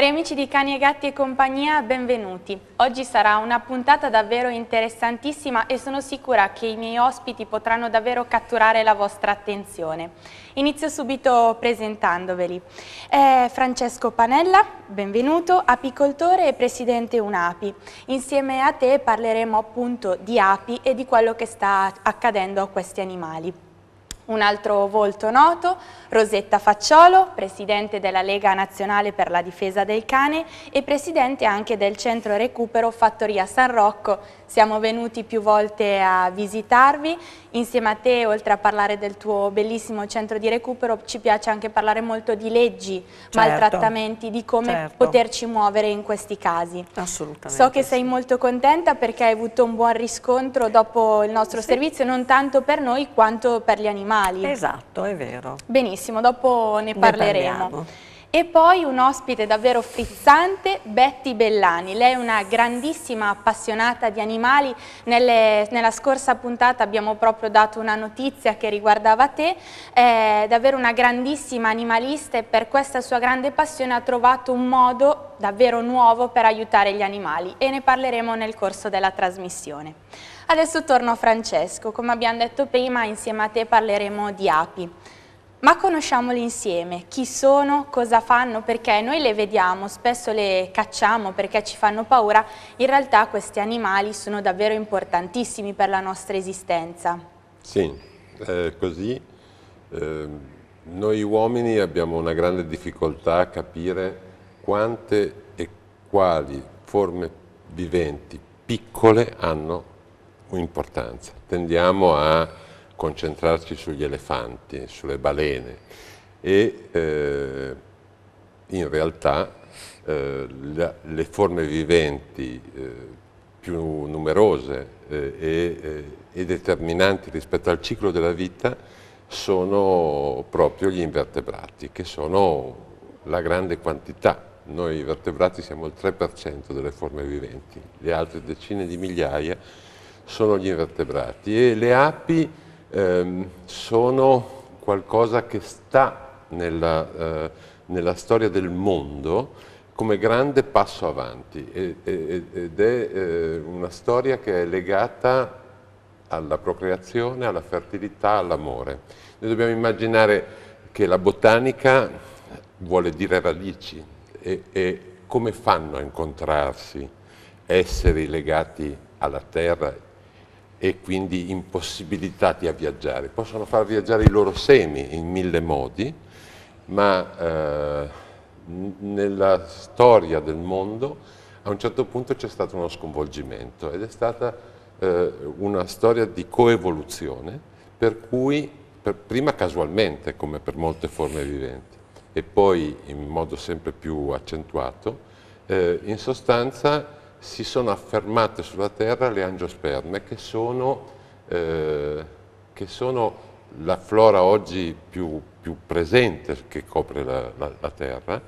Cari amici di Cani e Gatti e compagnia, benvenuti. Oggi sarà una puntata davvero interessantissima e sono sicura che i miei ospiti potranno davvero catturare la vostra attenzione. Inizio subito presentandoveli. È eh, Francesco Panella, benvenuto, apicoltore e presidente UNAPI. Insieme a te parleremo appunto di api e di quello che sta accadendo a questi animali. Un altro volto noto, Rosetta Facciolo, presidente della Lega Nazionale per la Difesa del Cane e presidente anche del centro recupero Fattoria San Rocco. Siamo venuti più volte a visitarvi. Insieme a te, oltre a parlare del tuo bellissimo centro di recupero, ci piace anche parlare molto di leggi, certo, maltrattamenti, di come certo. poterci muovere in questi casi. Assolutamente. So che sei molto contenta perché hai avuto un buon riscontro dopo il nostro sì. servizio, non tanto per noi quanto per gli animali naturali. Esatto, è vero. Benissimo, dopo ne parleremo. Ne e poi un ospite davvero frizzante, Betty Bellani. Lei è una grandissima appassionata di animali. Nelle, nella scorsa puntata abbiamo proprio dato una notizia che riguardava te. È davvero una grandissima animalista e per questa sua grande passione ha trovato un modo davvero nuovo per aiutare gli animali e ne parleremo nel corso della trasmissione. Adesso torno a Francesco, come abbiamo detto prima insieme a te parleremo di api. Ma conosciamoli insieme, chi sono, cosa fanno, perché noi le vediamo, spesso le cacciamo perché ci fanno paura, in realtà questi animali sono davvero importantissimi per la nostra esistenza. Sì, è così. Eh, noi uomini abbiamo una grande difficoltà a capire quante e quali forme viventi piccole hanno importanza. Tendiamo a concentrarci sugli elefanti, sulle balene e eh, in realtà eh, la, le forme viventi eh, più numerose eh, e, eh, e determinanti rispetto al ciclo della vita sono proprio gli invertebrati, che sono la grande quantità noi vertebrati siamo il 3% delle forme viventi, le altre decine di migliaia sono gli invertebrati e le api ehm, sono qualcosa che sta nella, eh, nella, storia del mondo come grande passo avanti ed è eh, una storia che è legata alla procreazione, alla fertilità, all'amore. Noi dobbiamo immaginare che la botanica vuole dire radici e, e come fanno a incontrarsi esseri legati alla terra e quindi impossibilitati a viaggiare. Possono far viaggiare i loro semi in mille modi, ma eh, nella storia del mondo a un certo punto c'è stato uno sconvolgimento ed è stata eh, una storia di coevoluzione per cui per, prima casualmente come per molte forme viventi e poi in modo sempre più accentuato eh, in sostanza si sono affermate sulla Terra le angiosperme che sono, eh, che sono la flora oggi più, più presente che copre la, la, la Terra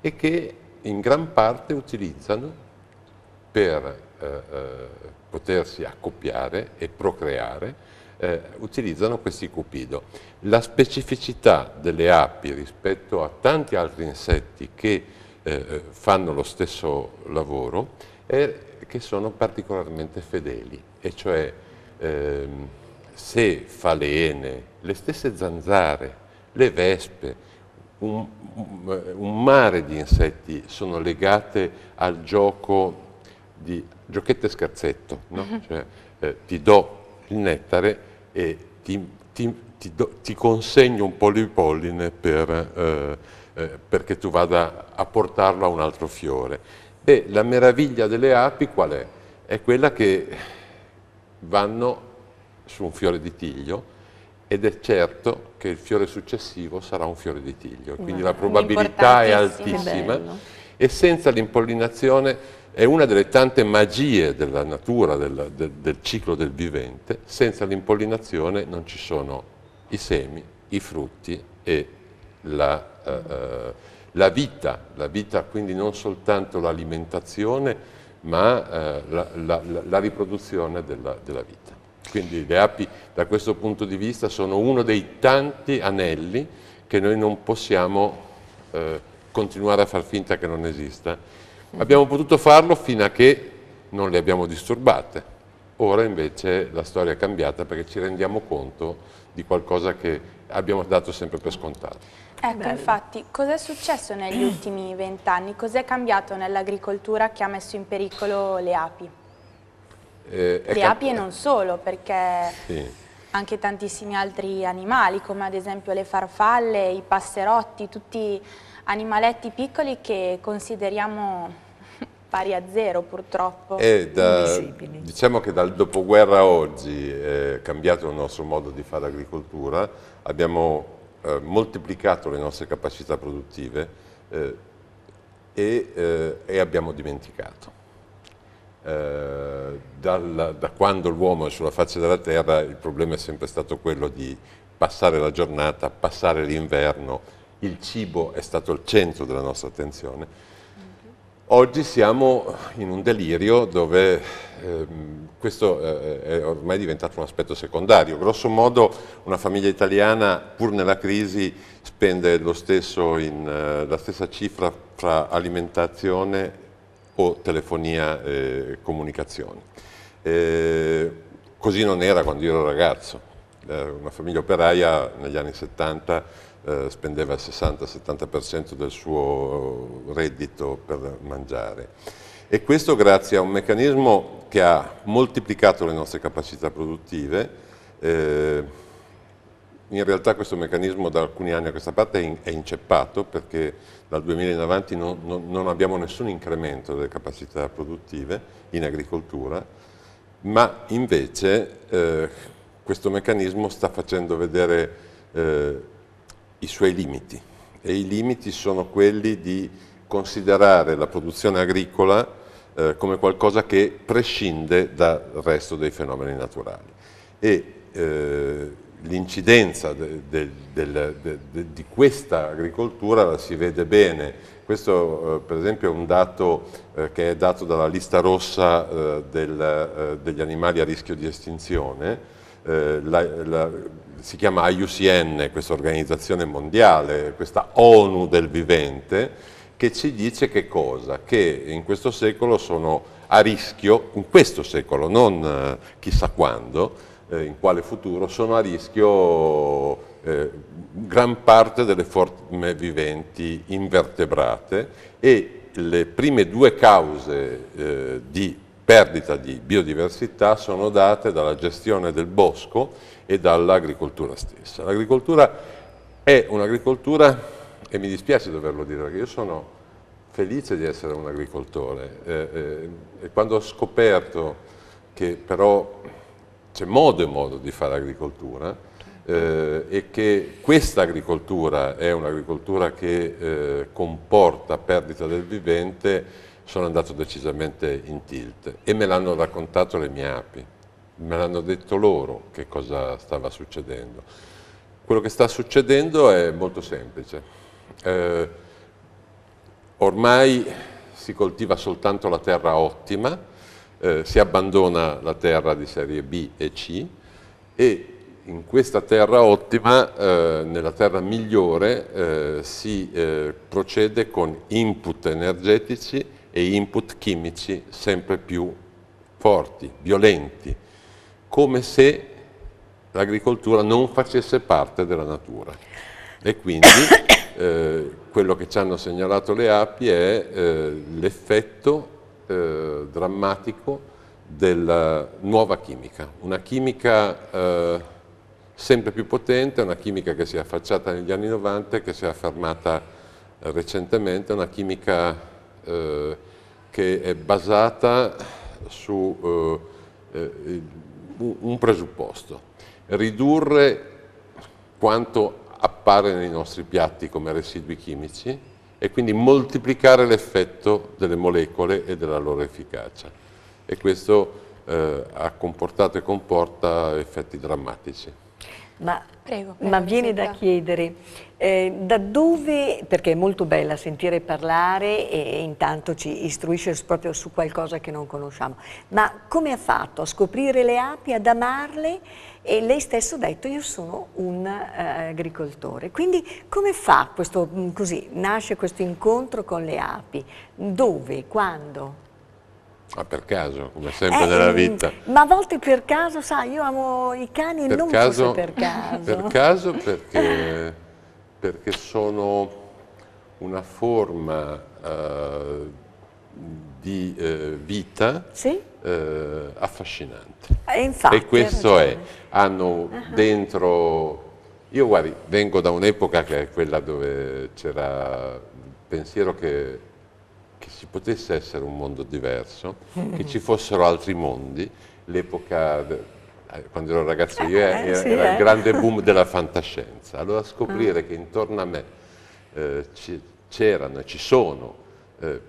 e che in gran parte utilizzano per eh, eh potersi accoppiare e procreare, eh, utilizzano questi cupido. La specificità delle api rispetto a tanti altri insetti che eh, eh fanno lo stesso lavoro e che sono particolarmente fedeli, e cioè ehm, se falene, le stesse zanzare, le vespe, un, un, mare di insetti sono legate al gioco di giochette scherzetto, no? Mhm. cioè, eh, ti do il nettare e ti, ti, ti, do, ti consegno un po' di polline per, eh, eh, perché tu vada a portarlo a un altro fiore. E la meraviglia delle api qual è? È quella che vanno su un fiore di tiglio ed è certo che il fiore successivo sarà un fiore di tiglio, quindi la probabilità è altissima e senza l'impollinazione è una delle tante magie della natura, del, del, del ciclo del vivente, senza l'impollinazione non ci sono i semi, i frutti e la... Eh, eh la vita, la vita quindi non soltanto l'alimentazione, ma eh, la, la, la, riproduzione della, della, vita. Quindi le api da questo punto di vista sono uno dei tanti anelli che noi non possiamo eh, continuare a far finta che non esista. Abbiamo potuto farlo fino a che non le abbiamo disturbate. Ora invece la storia è cambiata perché ci rendiamo conto di qualcosa che abbiamo dato sempre per scontato. Ecco, Bello. infatti, cos'è successo negli ultimi vent'anni? Cos'è cambiato nell'agricoltura che ha messo in pericolo le api? Eh, le api e non solo, perché sì. anche tantissimi altri animali, come ad esempio le farfalle, i passerotti, tutti animaletti piccoli che consideriamo pari a zero purtroppo. Da, diciamo che dal dopoguerra a oggi è cambiato il nostro modo di fare agricoltura, abbiamo eh, moltiplicato le nostre capacità produttive eh, e, eh, e, abbiamo dimenticato. Eh, dal, da quando l'uomo è sulla faccia della terra il problema è sempre stato quello di passare la giornata, passare l'inverno, il cibo è stato il centro della nostra attenzione Oggi siamo in un delirio dove ehm, questo eh, è ormai diventato un aspetto secondario. Grosso modo una famiglia italiana pur nella crisi spende in, eh, la stessa cifra fra alimentazione o telefonia e eh, comunicazione. Eh, così non era quando io ero ragazzo, era eh, una famiglia operaia negli anni 70 eh, spendeva il 60-70% del suo reddito per mangiare. E questo grazie a un meccanismo che ha moltiplicato le nostre capacità produttive. Eh, in realtà questo meccanismo da alcuni anni a questa parte è, inceppato perché dal 2000 in avanti non, non, non abbiamo nessun incremento delle capacità produttive in agricoltura, ma invece eh, questo meccanismo sta facendo vedere eh, i suoi limiti e i limiti sono quelli di considerare la produzione agricola eh, come qualcosa che prescinde dal resto dei fenomeni naturali e eh, l'incidenza di questa agricoltura la si vede bene. Questo eh, per esempio è un dato eh, che è dato dalla lista rossa eh, del, eh, degli animali a rischio di estinzione, la, la, si chiama IUCN, questa organizzazione mondiale, questa ONU del vivente, che ci dice che cosa? Che in questo secolo sono a rischio, in questo secolo, non eh, chissà quando, eh, in quale futuro, sono a rischio eh, gran parte delle forme viventi invertebrate e le prime due cause eh, di perdita di biodiversità sono date dalla gestione del bosco e dall'agricoltura stessa. L'agricoltura è un'agricoltura, e mi dispiace doverlo dire perché io sono felice di essere un agricoltore eh, eh, e quando ho scoperto che però c'è modo e modo di fare agricoltura eh, e che questa agricoltura è un'agricoltura che eh, comporta perdita del vivente sono andato decisamente in tilt e me l'hanno raccontato le mie api me l'hanno detto loro che cosa stava succedendo. Quello che sta succedendo è molto semplice. Eh, ormai si coltiva soltanto la terra ottima, eh, si abbandona la terra di serie B e C e in questa terra ottima, eh, nella terra migliore, eh, si eh, procede con input energetici e input chimici sempre più forti, violenti come se l'agricoltura non facesse parte della natura. E quindi eh, quello che ci hanno segnalato le api è eh, l'effetto eh, drammatico della nuova chimica, una chimica eh, sempre più potente, una chimica che si è affacciata negli anni 90 e che si è affermata eh, recentemente, una chimica eh, che è basata su eh, un presupposto, ridurre quanto appare nei nostri piatti come residui chimici e quindi moltiplicare l'effetto delle molecole e della loro efficacia. E questo eh, ha comportato e comporta effetti drammatici. Ma, prego, prego, ma viene da chiedere, eh, da dove, perché è molto bella sentire parlare e intanto ci istruisce proprio su qualcosa che non conosciamo, ma come ha fatto a scoprire le api, ad amarle e lei stesso ha detto io sono un eh, agricoltore, quindi come fa questo, mm, così, nasce questo incontro con le api, dove, quando? Ma per caso, come sempre eh, nella mm, vita. Ma a volte per caso, sai, io amo i cani e non caso, per caso. Per caso perché... perché sono una forma eh, di eh, vita sì? eh, affascinante. E, eh, infatti, e questo è, hanno ah, ah. dentro... Io guardi, vengo da un'epoca che è quella dove c'era il pensiero che, che ci potesse essere un mondo diverso, eh. che ci fossero altri mondi, l'epoca eh, quando ero ragazzo io, eh, era, sì, era eh. il grande boom della fantascienza. Allora scoprire mm. che intorno a me eh, c'erano e ci sono eh,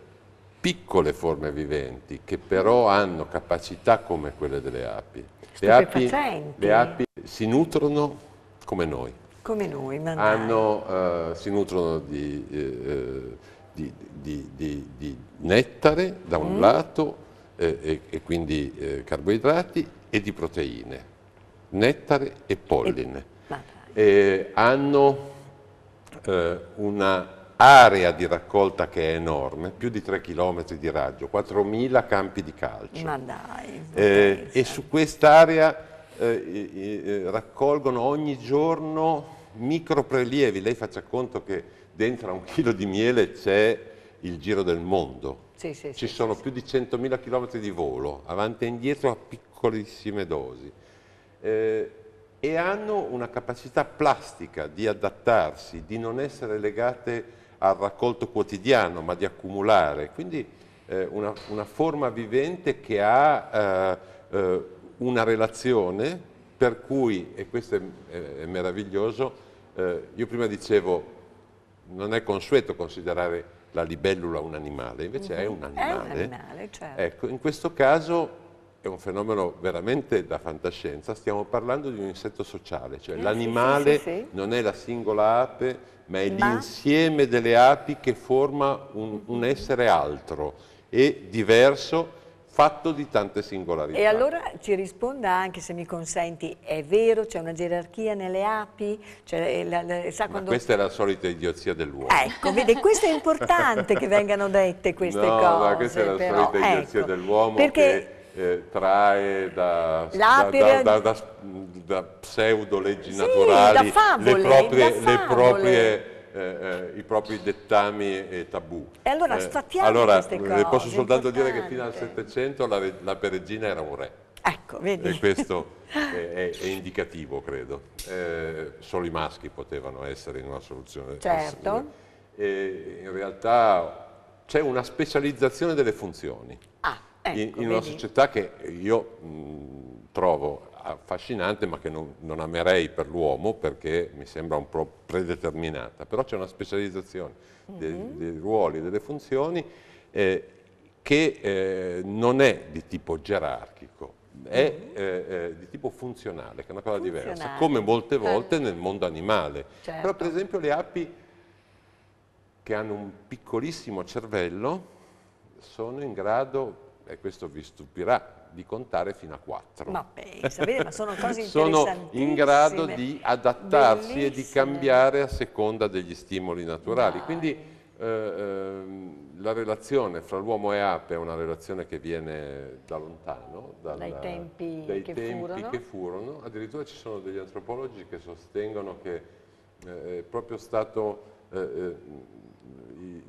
piccole forme viventi che però mm. hanno capacità come quelle delle api. Le api, le api si nutrono come noi. Come noi, hanno, si nutrono di, di, di, di, nettare da un mm. lato e, e, quindi carboidrati e di proteine, nettare e polline. E hanno eh, un'area di raccolta che è enorme, più di 3 km di raggio, 4.000 campi di calcio. Ma dai, eh, e su quest'area eh, eh, raccolgono ogni giorno microprelievi. Lei faccia conto che dentro a un chilo di miele c'è il giro del mondo. Sì, sì, Ci sì, sono più di 100.000 km di volo, avanti e indietro a piccoli piccolissime dosi eh, e hanno una capacità plastica di adattarsi, di non essere legate al raccolto quotidiano ma di accumulare, quindi eh, una, una, forma vivente che ha eh, eh una relazione per cui, e questo è, è meraviglioso, eh, io prima dicevo non è consueto considerare la libellula un animale, invece mm -hmm. è un animale. È un animale certo. Ecco, in questo caso è un fenomeno veramente da fantascienza, stiamo parlando di un insetto sociale, cioè eh, l'animale sì, sì, sì, non è la singola ape, ma è ma... l'insieme delle api che forma un, un essere altro e diverso fatto di tante singolarità. E allora ci risponda anche, se mi consenti, è vero, c'è una gerarchia nelle api? Cioè, eh, la, la, sa quando... Questa è la solita idiozia dell'uomo. Ecco, vede, questo è importante che vengano dette queste no, cose. No, questa è la però, solita idiozia ecco, dell'uomo perché eh, trae da, da, da, da, pseudo leggi sì, naturali favole, le proprie, le proprie, eh, eh, eh, i propri dettami e eh, tabù. E allora stappiamo allora, queste cose. Posso soltanto dire che fino al Settecento la, la Perugina era un re. Ecco, vedi. E questo è, è indicativo, credo. Eh, solo i maschi potevano essere in una soluzione. Certo. E in realtà c'è una specializzazione delle funzioni. Ah. Ecco, in, una società che io mh, mm, trovo affascinante ma che non, non amerei per l'uomo perché mi sembra un po' predeterminata, però c'è una specializzazione mm -hmm. dei, dei, ruoli e delle funzioni eh, che eh, non è di tipo gerarchico, è mm -hmm. eh, di tipo funzionale, che è una cosa diversa, come molte certo. volte nel mondo animale. Certo. Però per esempio le api che hanno un piccolissimo cervello sono in grado e questo vi stupirà, di contare fino a quattro. Ma pensa, vede, ma sono cose Sono in grado di adattarsi bellissime. e di cambiare a seconda degli stimoli naturali. Dai. Quindi eh, ehm, la relazione fra l'uomo e ape è una relazione che viene da lontano, dalla, dai tempi, dai che, tempi furono. che furono. Addirittura ci sono degli antropologi che sostengono che eh, è proprio stato eh, eh,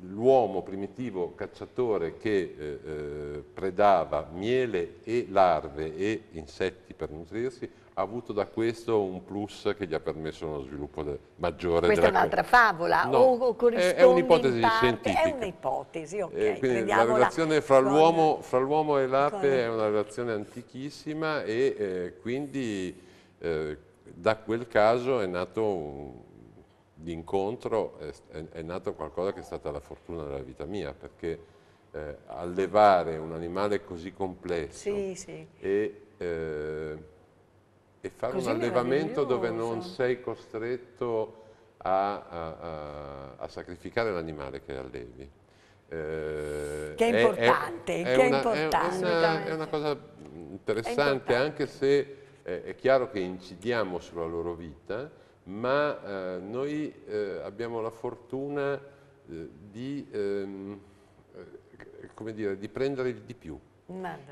l'uomo primitivo cacciatore che eh, eh, predava miele e larve e insetti per nutrirsi ha avuto da questo un plus che gli ha permesso uno sviluppo de maggiore. Questa è un'altra favola no, o corrisponde è, un'ipotesi scientifica. È un'ipotesi, ok. Eh, quindi la relazione fra l'uomo, e l'ape è una relazione antichissima e eh, quindi da quel caso è nato un, di incontro è, è, è, nato qualcosa che è stata la fortuna della vita mia, perché eh, allevare un animale così complesso sì, sì. E, eh, e, fare così un allevamento dove non sei costretto a, a, a, a sacrificare l'animale che allevi. Eh, che è importante, è, che una, importante. Una, è, una, cosa interessante, anche se è chiaro che incidiamo sulla loro vita, ma eh, noi eh, abbiamo la fortuna eh, di, ehm, eh, dire, di, prendere il di più.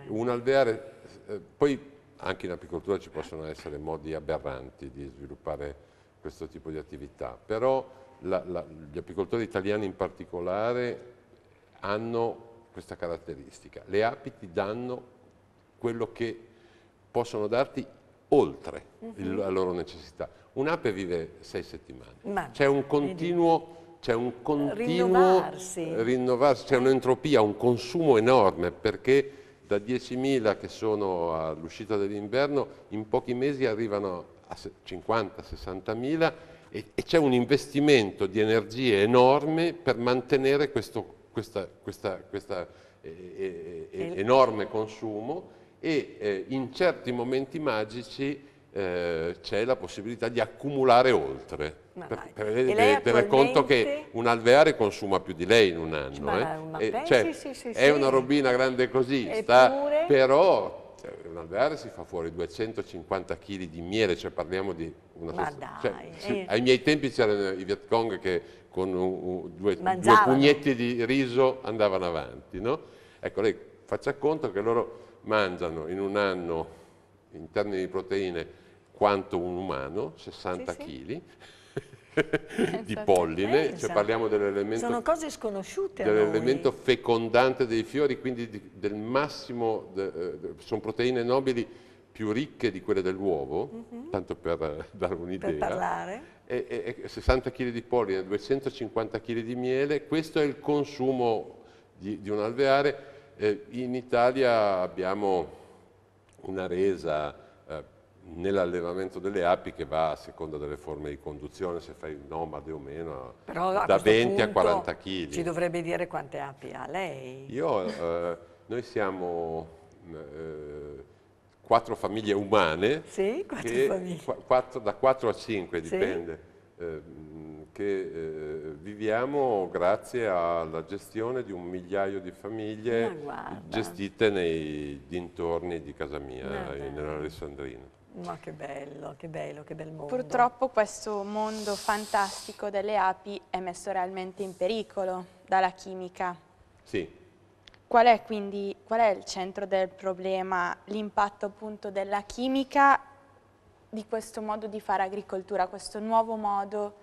Un alveare, eh, poi anche in apicoltura ci possono essere modi aberranti di sviluppare questo tipo di attività, però la, la, gli apicoltori italiani in particolare hanno questa caratteristica. Le api ti danno quello che possono darti oltre uh -huh. il, mhm. la loro necessità. Un'ape vive sei settimane. C'è un continuo, c'è un continuo rinnovarsi, rinnovarsi c'è un'entropia, un consumo enorme perché da 10.000 che sono all'uscita dell'inverno in pochi mesi arrivano a 50-60.000 e, e c'è un investimento di energie enorme per mantenere questo questa, questa, questa eh, eh, eh enorme consumo e eh, in certi momenti magici eh, c'è la possibilità di accumulare oltre. Per, per, per, attualmente... per, conto che un alveare consuma più di lei in un anno. Ma, eh. ma cioè, sì, sì, è una robina grande così, sta, però eh, un alveare si fa fuori 250 kg di miele, cioè parliamo di una Ma cioè, sì, eh. ai miei tempi c'erano i Viet Cong che con uh, uh, due, due, pugnetti di riso andavano avanti, no? Ecco, lei faccia conto che loro mangiano in un anno in termini di proteine quanto un umano, 60 kg. Sì, sì. Esatto. di polline, cioè esatto. parliamo dell'elemento sono cose sconosciute dell'elemento fecondante dei fiori quindi di, del massimo de, eh, de, sono proteine nobili più ricche di quelle dell'uovo mm -hmm. tanto per eh, dare un'idea per parlare e, e, 60 kg di polline 250 kg di miele questo è il consumo di, di un alveare eh, in Italia abbiamo una resa nell'allevamento delle api che va a seconda delle forme di conduzione, se fai nomade o meno, Però da 20 a 40 kg. Ci dovrebbe dire quante api ha lei? Io, eh, noi siamo eh, quattro famiglie umane, sì, quattro che, famiglie. quattro, da 4 a 5 dipende, sì. Ehm, eh, che viviamo grazie alla gestione di un migliaio di famiglie gestite nei dintorni di casa mia, nell'Alessandrina. Ma che bello, che bello, che bel mondo. Purtroppo questo mondo fantastico delle api è messo realmente in pericolo dalla chimica. Sì. Qual è quindi, qual è il centro del problema, l'impatto appunto della chimica di questo modo di fare agricoltura, questo nuovo modo?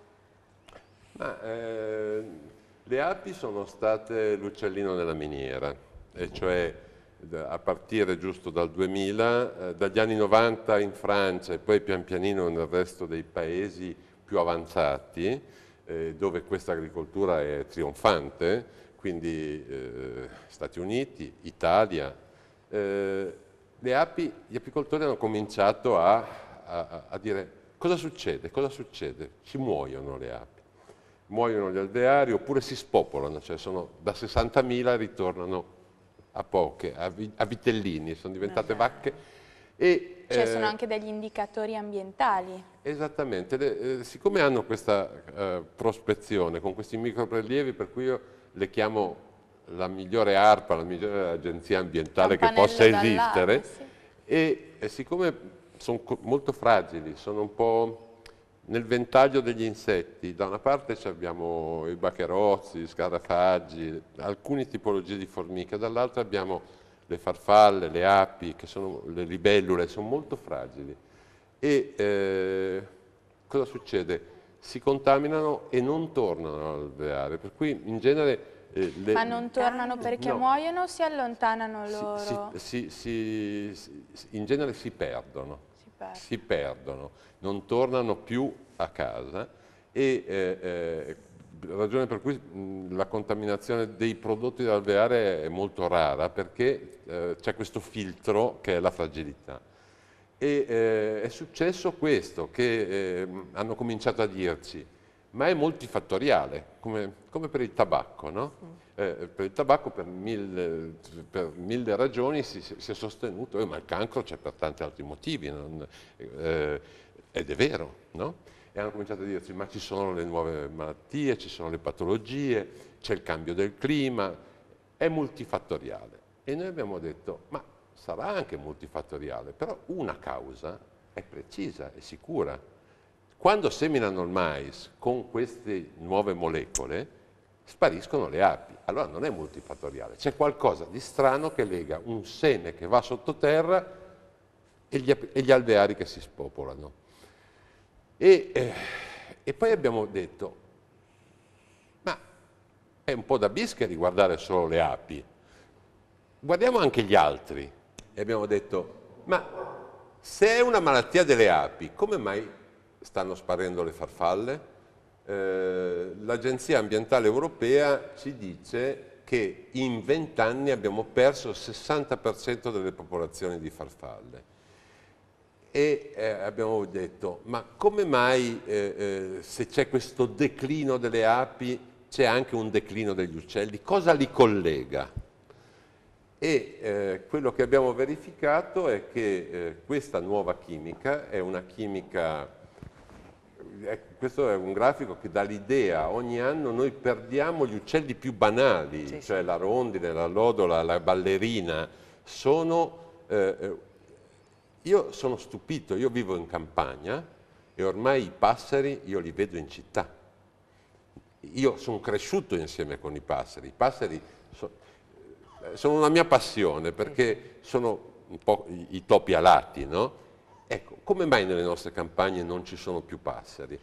Ma, eh, le api sono state l'uccellino della miniera, e cioè a partire giusto dal 2000, eh, dagli anni 90 in Francia e poi pian pianino nel resto dei paesi più avanzati, eh, dove questa agricoltura è trionfante, quindi eh, Stati Uniti, Italia, eh, le api, gli apicoltori hanno cominciato a, a, a dire cosa succede, cosa succede, ci muoiono le api muoiono gli alveari oppure si spopolano, cioè sono da 60.000 ritornano a poche, a, vi, a vitellini, sono diventate no, vacche. E, cioè eh, sono anche degli indicatori ambientali. Esattamente, le, eh, siccome hanno questa eh, prospezione con questi microrelievi per cui io le chiamo la migliore ARPA, la migliore agenzia ambientale che possa esistere, sì. e, e siccome sono molto fragili, sono un po' nel ventaglio degli insetti, da una parte abbiamo i bacherozzi, gli scarafaggi, alcune tipologie di formiche, dall'altra abbiamo le farfalle, le api, sono, le libellule, sono molto fragili. E eh, cosa succede? Si contaminano e non tornano all'alveare, per cui in genere... Eh, le... Ma non tornano perché no. muoiono o si allontanano loro? Si, si, si, in genere si perdono per... si perdono, non tornano più a casa e eh, eh, ragione per cui mh, la contaminazione dei prodotti alveare è molto rara perché eh, c'è questo filtro che è la fragilità. E eh, è successo questo, che eh, hanno cominciato a dirci, ma è multifattoriale, come, come per il tabacco, no? eh, per il tabacco per mille, per mille ragioni si, si, è sostenuto, eh, ma il cancro c'è per tanti altri motivi, non, eh, ed è vero, no? E hanno cominciato a dirci, ma ci sono le nuove malattie, ci sono le patologie, c'è il cambio del clima, è multifattoriale. E noi abbiamo detto, ma sarà anche multifattoriale, però una causa è precisa, è sicura. Quando seminano il mais con queste nuove molecole, spariscono le api. Allora non è multifattoriale, c'è qualcosa di strano che lega un seme che va sottoterra e gli, e gli alveari che si spopolano. E, eh, e poi abbiamo detto, ma è un po' da bischeri guardare solo le api, guardiamo anche gli altri. E abbiamo detto, ma se è una malattia delle api, come mai stanno sparendo le farfalle? Eh, l'Agenzia Ambientale Europea ci dice che in 20 anni abbiamo perso il 60% delle popolazioni di farfalle. E eh, abbiamo detto, ma come mai eh, eh, se c'è questo declino delle api c'è anche un declino degli uccelli? Cosa li collega? E eh, quello che abbiamo verificato è che eh, questa nuova chimica è una chimica ecco, questo è un grafico che dà l'idea, ogni anno noi perdiamo gli uccelli più banali, sì, cioè sì. la rondine, la lodola, la ballerina, sono, eh, eh, io sono stupito, io vivo in campagna e ormai i passeri io li vedo in città. Io sono cresciuto insieme con i passeri, i passeri so, sono una mia passione perché sono un po' i, i topi alati, no? Ecco, come mai nelle nostre campagne non ci sono più passeri?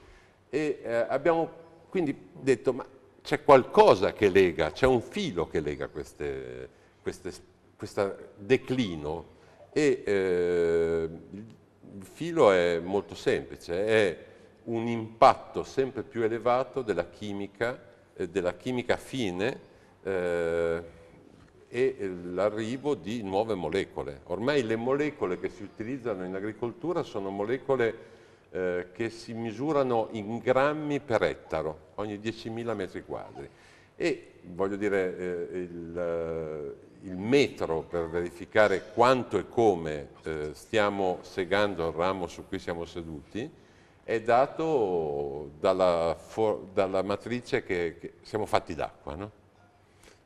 E, eh, abbiamo quindi detto, ma c'è qualcosa che lega, c'è un filo che lega questo declino e eh, il filo è molto semplice, è un impatto sempre più elevato della chimica, eh, della chimica fine eh, e eh, l'arrivo di nuove molecole. Ormai le molecole che si utilizzano in agricoltura sono molecole eh, che si misurano in grammi per ettaro, ogni 10.000 metri quadri. E voglio dire, eh, il, eh, il, metro per verificare quanto e come eh, stiamo segando il ramo su cui siamo seduti è dato dalla, dalla matrice che, che siamo fatti d'acqua. No?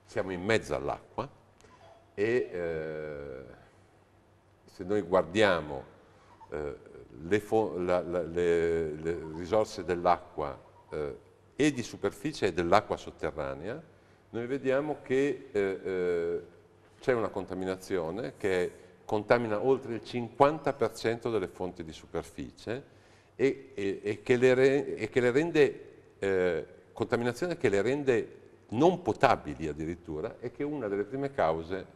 siamo in mezzo all'acqua e eh, se noi guardiamo eh, le, la, la, le, le, risorse dell'acqua eh, e di superficie e dell'acqua sotterranea, noi vediamo che eh, eh, c'è una contaminazione che contamina oltre il 50% delle fonti di superficie e, e, e, che, le re, e che le rende, eh, contaminazione che le rende non potabili addirittura, e che una delle prime cause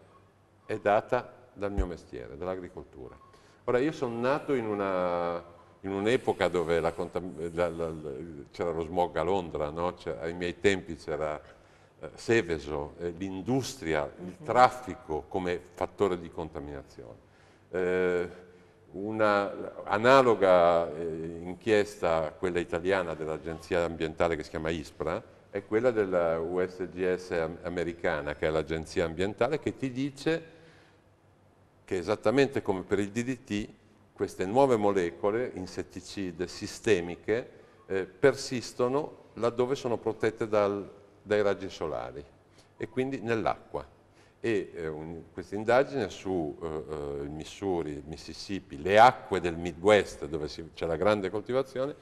è data dal mio mestiere, dall'agricoltura. Ora, io sono nato in, un'epoca un dove c'era lo smog a Londra, no? ai miei tempi c'era eh, Seveso, eh, l'industria, mm -hmm. il mhm. traffico come fattore di contaminazione. Eh, una analoga eh, inchiesta, quella italiana dell'agenzia ambientale che si chiama ISPRA, è quella della USGS americana, che è l'agenzia ambientale, che ti dice che esattamente come per il DDT queste nuove molecole insetticide sistemiche eh, persistono laddove sono protette dal, dai raggi solari e quindi nell'acqua. E eh, questa indagine su eh, eh Missouri, Mississippi, le acque del Midwest dove c'è la grande coltivazione,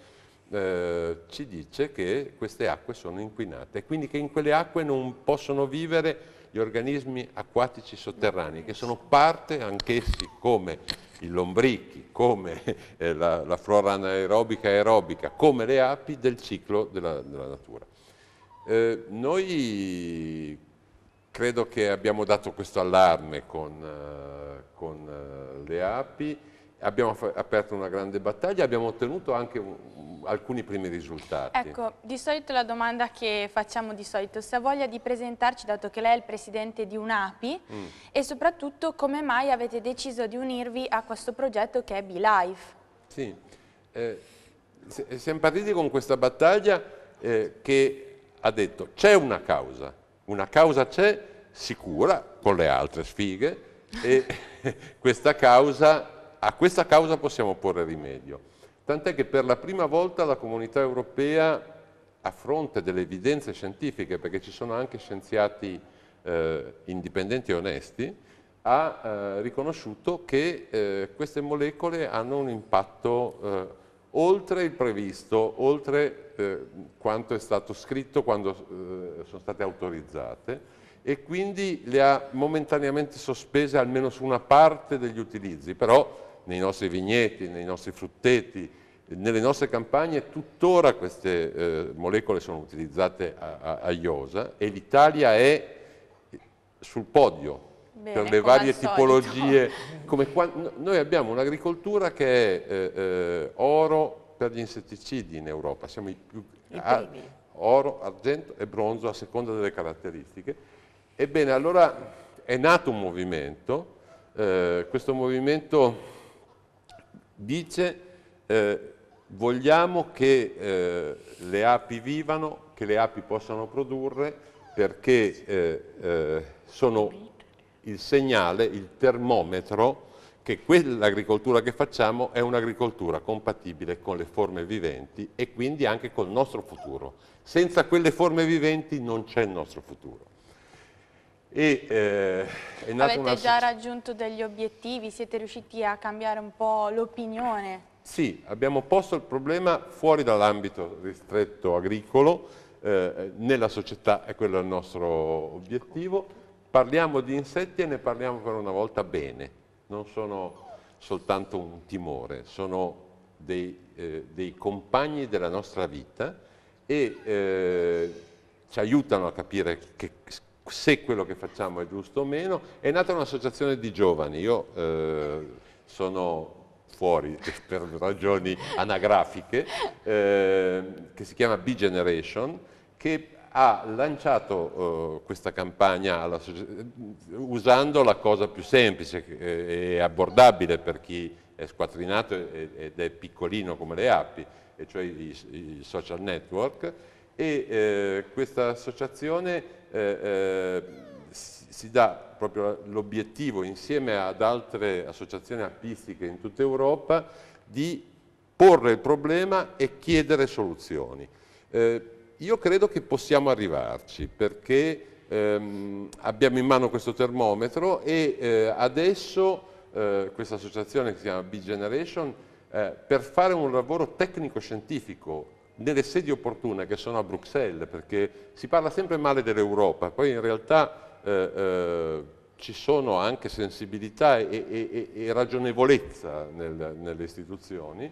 eh, ci dice che queste acque sono inquinate e quindi che in quelle acque non possono vivere gli organismi acquatici sotterranei che sono parte anch'essi come i lombrichi, come eh, la, la, flora anaerobica aerobica, come le api del ciclo della, della natura. Eh, noi credo che abbiamo dato questo allarme con, eh, con eh, le api, abbiamo aperto una grande battaglia, abbiamo ottenuto anche alcuni primi risultati. Ecco, di solito la domanda che facciamo di solito, se ha voglia di presentarci, dato che lei è il presidente di un'API, mm. e soprattutto come mai avete deciso di unirvi a questo progetto che è Be Life? Sì, eh, eh, siamo partiti con questa battaglia eh, che ha detto c'è una causa, una causa c'è sicura, con le altre sfighe, e questa causa a questa causa possiamo porre rimedio. Tant'è che per la prima volta la comunità europea, a fronte delle evidenze scientifiche, perché ci sono anche scienziati eh, indipendenti e onesti, ha eh, riconosciuto che eh, queste molecole hanno un impatto eh, oltre il previsto, oltre eh, quanto è stato scritto quando eh, sono state autorizzate e quindi le ha momentaneamente sospese almeno su una parte degli utilizzi, però nei nostri vigneti, nei nostri frutteti, nelle nostre campagne tuttora queste eh, molecole sono utilizzate a, a, a iosa e l'Italia è sul podio Bene, per le varie tipologie. Quando, noi abbiamo un'agricoltura che è eh, eh, oro per gli insetticidi in Europa, siamo i più I a, oro, argento e bronzo a seconda delle caratteristiche. Ebbene, allora è nato un movimento, eh, questo movimento dice eh, vogliamo che eh, le api vivano, che le api possano produrre perché eh, eh, sono il segnale, il termometro che quell'agricoltura che facciamo è un'agricoltura compatibile con le forme viventi e quindi anche col nostro futuro. Senza quelle forme viventi non c'è il nostro futuro. E, eh, Avete una... già raggiunto degli obiettivi? Siete riusciti a cambiare un po' l'opinione? Sì, abbiamo posto il problema fuori dall'ambito ristretto agricolo, eh, nella società è quello il nostro obiettivo. Parliamo di insetti e ne parliamo per una volta bene, non sono soltanto un timore, sono dei, eh, dei compagni della nostra vita e eh, ci aiutano a capire che, se quello che facciamo è giusto o meno. È nata un'associazione di giovani, io eh, sono fuori per ragioni anagrafiche, eh, che si chiama B-Generation, che ha lanciato eh, questa campagna usando la cosa più semplice e abbordabile per chi è squatrinato ed è piccolino come le api, e cioè i, i social network, e eh, questa associazione eh, eh si dà proprio l'obiettivo insieme ad altre associazioni artistiche in tutta Europa di porre il problema e chiedere soluzioni. Eh, io credo che possiamo arrivarci perché ehm, abbiamo in mano questo termometro e eh, adesso eh, questa associazione che si chiama B-Generation eh, per fare un lavoro tecnico-scientifico nelle sedi opportune che sono a Bruxelles, perché si parla sempre male dell'Europa, poi in realtà eh, eh, ci sono anche sensibilità e, e, e ragionevolezza nel, nelle istituzioni,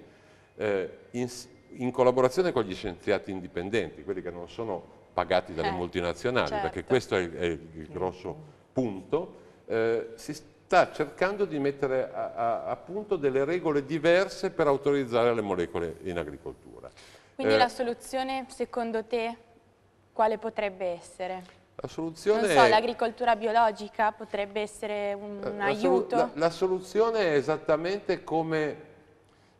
eh, in, in, collaborazione con gli scienziati indipendenti, quelli che non sono pagati dalle certo, multinazionali, certo. perché questo è, il, è il grosso punto, eh, si sta cercando di mettere a, a, a punto delle regole diverse per autorizzare le molecole in agricoltura. Quindi eh, la soluzione secondo te quale potrebbe essere? La soluzione... Non so, l'agricoltura biologica potrebbe essere un, un eh, la aiuto? La, la, soluzione è esattamente come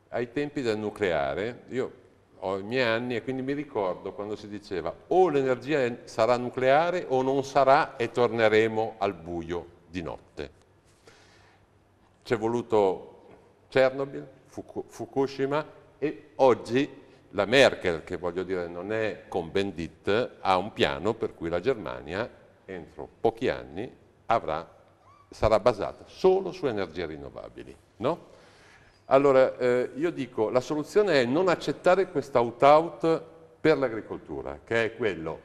ai tempi del nucleare. Io ho i miei anni e quindi mi ricordo quando si diceva o l'energia sarà nucleare o non sarà e torneremo al buio di notte. C'è voluto Chernobyl, Fukushima e oggi la Merkel, che voglio dire non è con Bendit, ha un piano per cui la Germania entro pochi anni avrà, sarà basata solo su energie rinnovabili. No? Allora, eh, io dico, la soluzione è non accettare questo out-out per l'agricoltura, che è quello,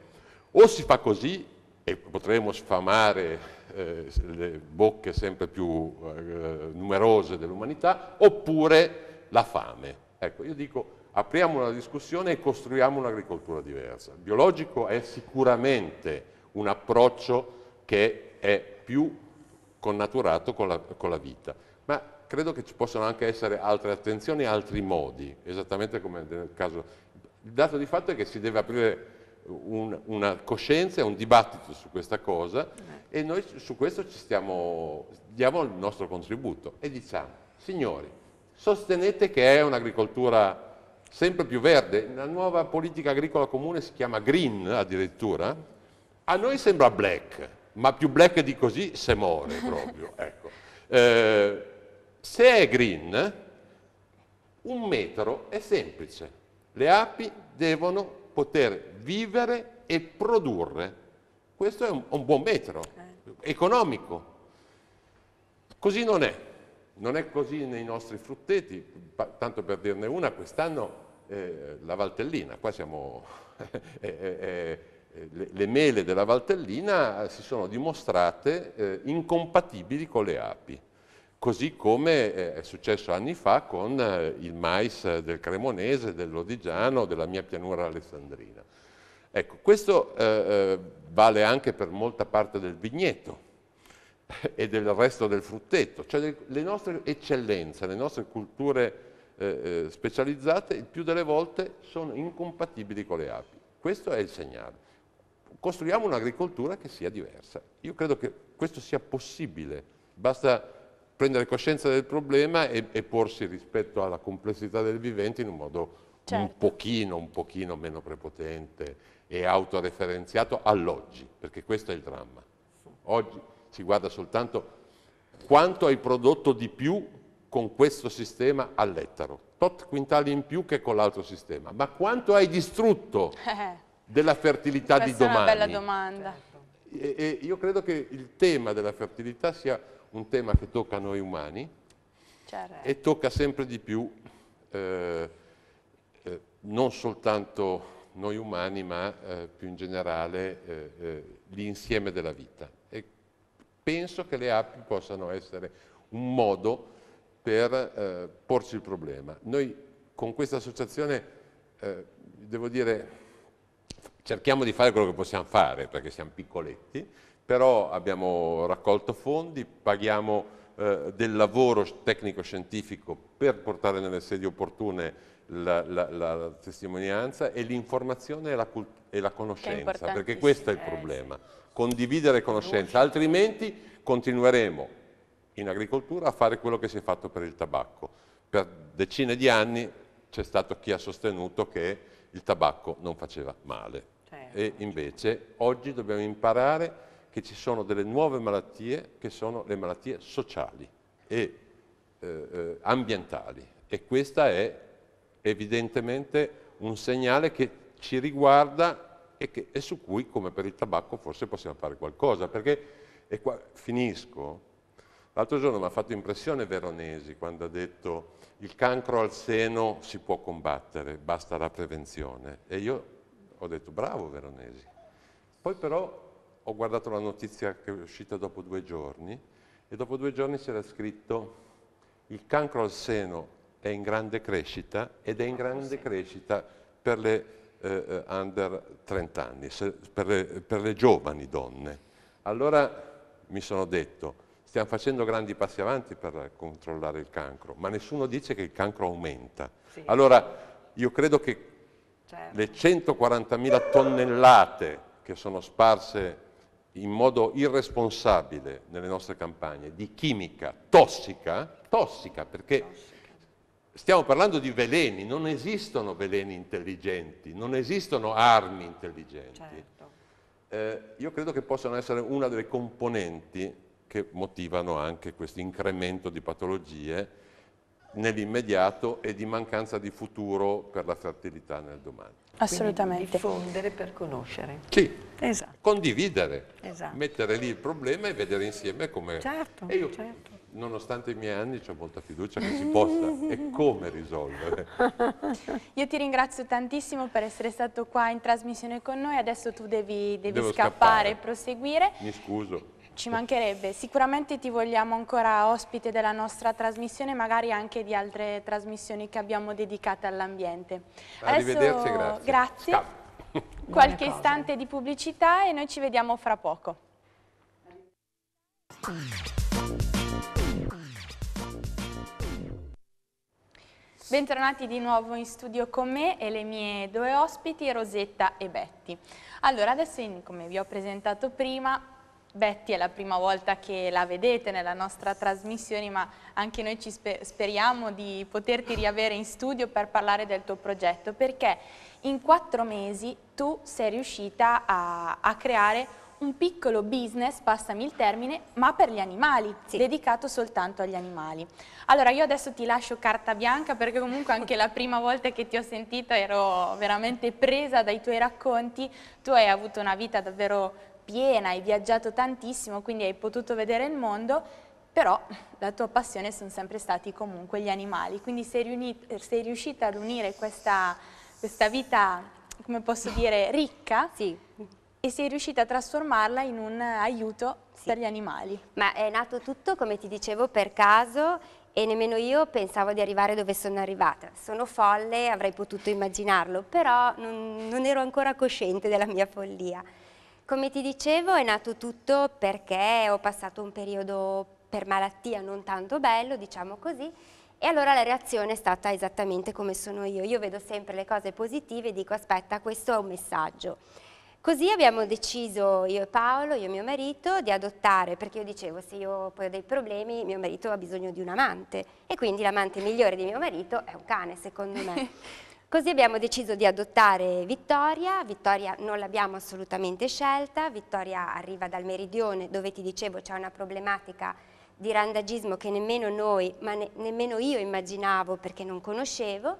o si fa così e potremo sfamare eh, le bocche sempre più eh, numerose dell'umanità, oppure la fame. Ecco, io dico, apriamo una discussione e costruiamo un'agricoltura diversa. Il biologico è sicuramente un approccio che è più connaturato con la, con la vita, ma credo che ci possano anche essere altre attenzioni altri modi, esattamente come nel caso... Il dato di fatto è che si deve aprire un, una coscienza e un dibattito su questa cosa e noi su questo ci stiamo, diamo il nostro contributo e diciamo, signori, sostenete che è un'agricoltura sempre più verde, la nuova politica agricola comune si chiama green addirittura, a noi sembra black, ma più black di così se muore proprio. Ecco. Eh, se è green, un metro è semplice, le api devono poter vivere e produrre. Questo è un, un buon metro, eh. economico. Così non è, non è così nei nostri frutteti, tanto per dirne una, quest'anno eh, la Valtellina, qua siamo... Eh, eh, le, le, mele della Valtellina si sono dimostrate eh, incompatibili con le api, così come eh, è successo anni fa con eh, il mais del Cremonese, dell'Odigiano, della mia pianura alessandrina. Ecco, questo vale anche per molta parte del vigneto e del resto del frutteto, cioè le, le nostre eccellenze, le nostre culture eh, eh, specializzate il più delle volte sono incompatibili con le api. Questo è il segnale. Costruiamo un'agricoltura che sia diversa. Io credo che questo sia possibile, basta prendere coscienza del problema e, e porsi rispetto alla complessità del vivente in un modo certo. un, pochino, un pochino meno prepotente e autoreferenziato all'oggi, perché questo è il dramma. Oggi si guarda soltanto quanto hai prodotto di più con questo sistema all'ettaro, tot quintali in più che con l'altro sistema, ma quanto hai distrutto eh, eh. della fertilità di domani? Questa è una bella domanda. E, e io credo che il tema della fertilità sia un tema che tocca noi umani certo. e tocca sempre di più eh, eh, non soltanto noi umani ma eh, più in generale eh, l'insieme della vita. E penso che le api possano essere un modo per eh, porci il problema. Noi con questa associazione, eh, devo dire, cerchiamo di fare quello che possiamo fare, perché siamo piccoletti, però abbiamo raccolto fondi, paghiamo eh, del lavoro tecnico-scientifico per portare nelle sedi opportune la, la, la testimonianza e l'informazione e, e, la conoscenza, perché questo è il eh, problema, condividere conoscenza, altrimenti continueremo in agricoltura a fare quello che si è fatto per il tabacco. Per decine di anni c'è stato chi ha sostenuto che il tabacco non faceva male. Certo. E invece oggi dobbiamo imparare che ci sono delle nuove malattie che sono le malattie sociali e eh, eh ambientali e questo è evidentemente un segnale che ci riguarda e, che, e su cui come per il tabacco forse possiamo fare qualcosa perché e qua finisco L'altro giorno mi ha fatto impressione Veronesi quando ha detto il cancro al seno si può combattere, basta la prevenzione. E io ho detto bravo Veronesi. Poi però ho guardato la notizia che è uscita dopo due giorni e dopo due giorni c'era scritto il cancro al seno è in grande crescita ed è in ah, grande crescita per le eh, eh under 30 anni, per, le, per le giovani donne. Allora mi sono detto, Stiamo facendo grandi passi avanti per controllare il cancro, ma nessuno dice che il cancro aumenta. Sì. Allora, io credo che certo. le 140.000 tonnellate che sono sparse in modo irresponsabile nelle nostre campagne di chimica tossica, tossica perché tossica. stiamo parlando di veleni, non esistono veleni intelligenti, non esistono armi intelligenti. Certo. Eh, io credo che possano essere una delle componenti che motivano anche questo incremento di patologie nell'immediato e di mancanza di futuro per la fertilità nel domani. Assolutamente. Quindi diffondere per conoscere. Sì. Esatto. Condividere. Esatto. Mettere lì il problema e vedere insieme come... Certo, e io, certo. nonostante i miei anni, ho molta fiducia che si possa e come risolvere. Io ti ringrazio tantissimo per essere stato qua in trasmissione con noi. Adesso tu devi, devi scappare, scappare, proseguire. Mi scuso. Ci mancherebbe, sicuramente ti vogliamo ancora ospite della nostra trasmissione, magari anche di altre trasmissioni che abbiamo dedicate all'ambiente. Arrivederci, Adesso, grazie. grazie. Ciao. Qualche istante di pubblicità e noi ci vediamo fra poco. Bentornati di nuovo in studio con me e le mie due ospiti, Rosetta e Betty. Allora, adesso come vi ho presentato prima, Betty è la prima volta che la vedete nella nostra trasmissione, ma anche noi ci speriamo di poterti riavere in studio per parlare del tuo progetto, perché in quattro mesi tu sei riuscita a, a creare un piccolo business, passami il termine, ma per gli animali, sì. dedicato soltanto agli animali. Allora io adesso ti lascio carta bianca perché comunque anche la prima volta che ti ho sentita ero veramente presa dai tuoi racconti, tu hai avuto una vita davvero piena, hai viaggiato tantissimo, quindi hai potuto vedere il mondo, però la tua passione sono sempre stati comunque gli animali, quindi sei, riunita, sei riuscita ad unire questa, questa, vita, come posso dire, ricca sì. e sei riuscita a trasformarla in un aiuto sì. per gli animali. Ma è nato tutto, come ti dicevo, per caso e nemmeno io pensavo di arrivare dove sono arrivata. Sono folle, avrei potuto immaginarlo, però non, non ero ancora cosciente della mia follia. Come ti dicevo è nato tutto perché ho passato un periodo per malattia non tanto bello, diciamo così, e allora la reazione è stata esattamente come sono io. Io vedo sempre le cose positive e dico aspetta, questo è un messaggio. Così abbiamo deciso io e Paolo, io e mio marito, di adottare, perché io dicevo se io poi ho dei problemi mio marito ha bisogno di un amante e quindi l'amante migliore di mio marito è un cane secondo me. Così abbiamo deciso di adottare Vittoria, Vittoria non l'abbiamo assolutamente scelta, Vittoria arriva dal meridione dove ti dicevo c'è una problematica di randagismo che nemmeno noi, ma ne nemmeno io immaginavo perché non conoscevo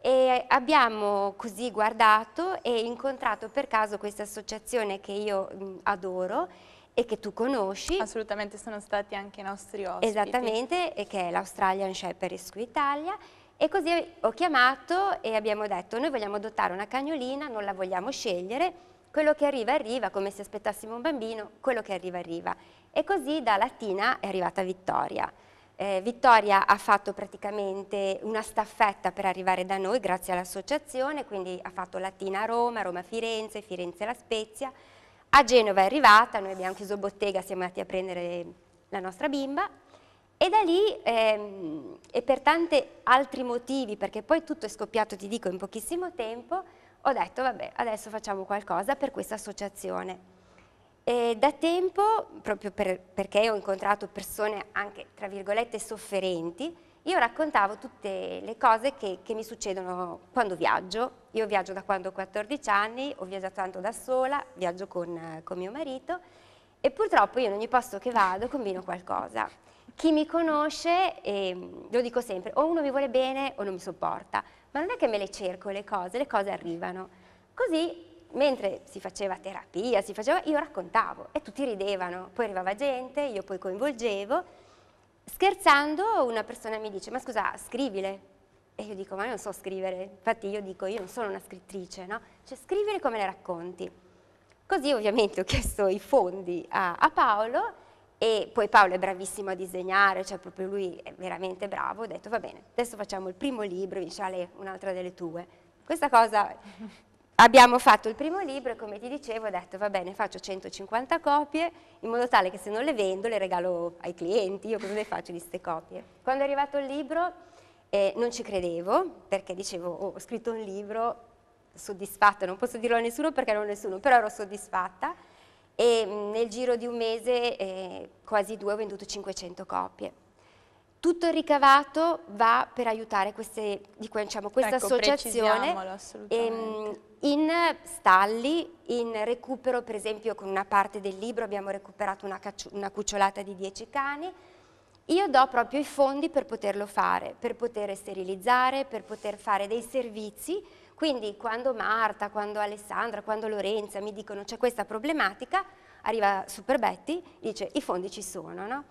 e abbiamo così guardato e incontrato per caso questa associazione che io mh, adoro e che tu conosci. Assolutamente, sono stati anche i nostri ospiti. Esattamente, e che è l'Australian Shepherd Rescue Italia e così ho chiamato e abbiamo detto noi vogliamo adottare una cagnolina, non la vogliamo scegliere, quello che arriva arriva, come se aspettassimo un bambino, quello che arriva arriva. E così da Latina è arrivata Vittoria. Eh, Vittoria ha fatto praticamente una staffetta per arrivare da noi grazie all'associazione, quindi ha fatto Latina a Roma, Roma a Firenze, Firenze la Spezia. A Genova è arrivata, noi abbiamo chiuso bottega, siamo andati a prendere la nostra bimba e da lì, ehm, e per tanti altri motivi, perché poi tutto è scoppiato, ti dico, in pochissimo tempo, ho detto, vabbè, adesso facciamo qualcosa per questa associazione. E da tempo, proprio per, perché ho incontrato persone anche, tra virgolette, sofferenti, io raccontavo tutte le cose che, che, mi succedono quando viaggio. Io viaggio da quando ho 14 anni, ho viaggiato tanto da sola, viaggio con, con mio marito e purtroppo io in ogni posto che vado combino qualcosa chi mi conosce, eh, lo dico sempre, o uno mi vuole bene o non mi sopporta, ma non è che me le cerco le cose, le cose arrivano. Così, mentre si faceva terapia, si faceva, io raccontavo e tutti ridevano, poi arrivava gente, io poi coinvolgevo. Scherzando una persona mi dice, ma scusa, scrivile. E io dico, ma io non so scrivere, infatti io dico, io non sono una scrittrice, no? Cioè, scrivile come le racconti. Così ovviamente ho chiesto i fondi a, a Paolo e poi Paolo è bravissimo a disegnare, cioè proprio lui è veramente bravo, ho detto va bene, adesso facciamo il primo libro, vince un'altra delle tue. Questa cosa, abbiamo fatto il primo libro e come ti dicevo ho detto va bene, faccio 150 copie in modo tale che se non le vendo le regalo ai clienti, io cosa ne faccio di queste copie? Quando è arrivato il libro eh, non ci credevo perché dicevo oh, ho scritto un libro soddisfatta, non posso dirlo a nessuno perché non ho nessuno, però ero soddisfatta e mm, nel giro di un mese eh, quasi due ho venduto 500 copie. Tutto il ricavato va per aiutare queste, diciamo, questa ecco, associazione ehm, in stalli, in recupero, per esempio con una parte del libro abbiamo recuperato una, una cucciolata di 10 cani, io do proprio i fondi per poterlo fare, per poter sterilizzare, per poter fare dei servizi quindi quando Marta, quando Alessandra, quando Lorenza mi dicono c'è questa problematica, arriva Super Betty, dice i fondi ci sono, no?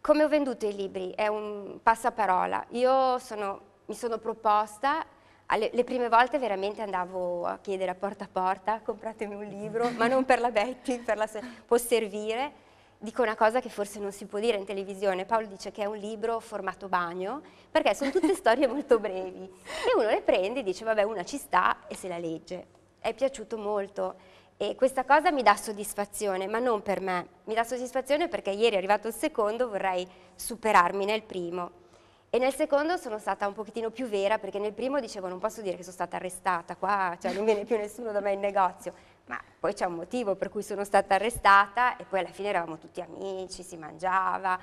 Come ho venduto i libri? È un passaparola. Io sono, mi sono proposta, alle, le prime volte veramente andavo a chiedere a porta a porta, compratemi un libro, ma non per la Betty, per la, può servire dico una cosa che forse non si può dire in televisione, Paolo dice che è un libro formato bagno, perché sono tutte storie molto brevi e uno le prende e dice vabbè una ci sta e se la legge. È piaciuto molto e questa cosa mi dà soddisfazione, ma non per me, mi dà soddisfazione perché ieri è arrivato il secondo, vorrei superarmi nel primo. E nel secondo sono stata un pochettino più vera perché nel primo dicevo non posso dire che sono stata arrestata qua, cioè non viene più nessuno da me in negozio, ma poi c'è un motivo per cui sono stata arrestata e poi alla fine eravamo tutti amici, si mangiava.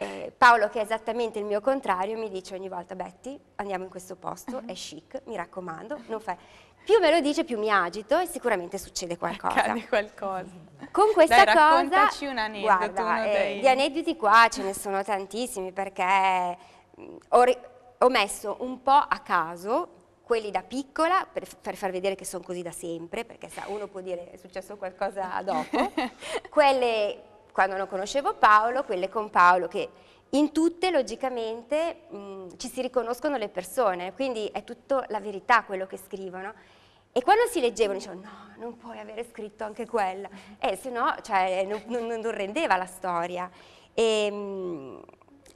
Eh, Paolo, che è esattamente il mio contrario, mi dice ogni volta, Betty, andiamo in questo posto, mhm. è chic, mi raccomando, non fai... Più me lo dice, più mi agito e sicuramente succede qualcosa. Accade qualcosa. Con questa Dai, cosa... un aneddoto. Guarda, eh, dei... di aneddoti qua ce ne sono tantissimi perché mm, ho, ho messo un po' a caso quelli da piccola per, per far vedere che sono così da sempre, perché sa, uno può dire è successo qualcosa dopo, quelle quando non conoscevo Paolo, quelle con Paolo che in tutte logicamente mh, mhmm, ci si riconoscono le persone, quindi è tutto la verità quello che scrivono. E quando si leggevano dicevano no, non puoi avere scritto anche quella, mm-hmm. eh, se no cioè, non, non, non rendeva la storia. E, ehm, mh,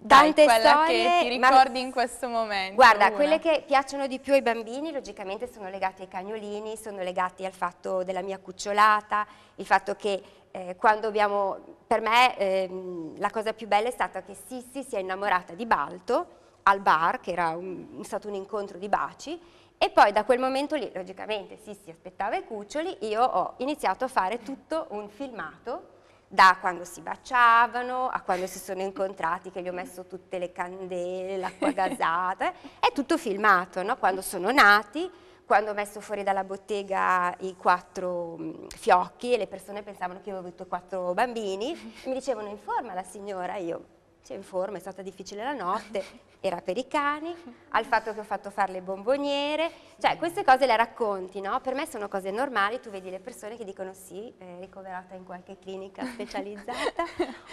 dai, tante storie. che ti ricordi ma, in questo momento. Guarda, una. quelle che piacciono di più ai bambini logicamente sono legate ai cagnolini, sono legate al fatto della mia cucciolata, il fatto che eh, quando abbiamo, per me ehm, la cosa più bella è stata che Sissi si è innamorata di Balto al bar, che era un, stato un incontro di baci, e poi da quel momento lì, logicamente Sissi aspettava i cuccioli, io ho iniziato a fare tutto un filmato da quando si baciavano a quando si sono incontrati che gli ho messo tutte le candele, l'acqua gasata, è tutto filmato, no? quando sono nati, quando ho messo fuori dalla bottega i quattro mm, fiocchi e le persone pensavano che io avevo avuto quattro bambini, mi dicevano informa la signora, io si in forma, è stata difficile la notte, era per i cani, al fatto che ho fatto fare le bomboniere, cioè queste cose le racconti, no? Per me sono cose normali, tu vedi le persone che dicono sì, è ricoverata in qualche clinica specializzata,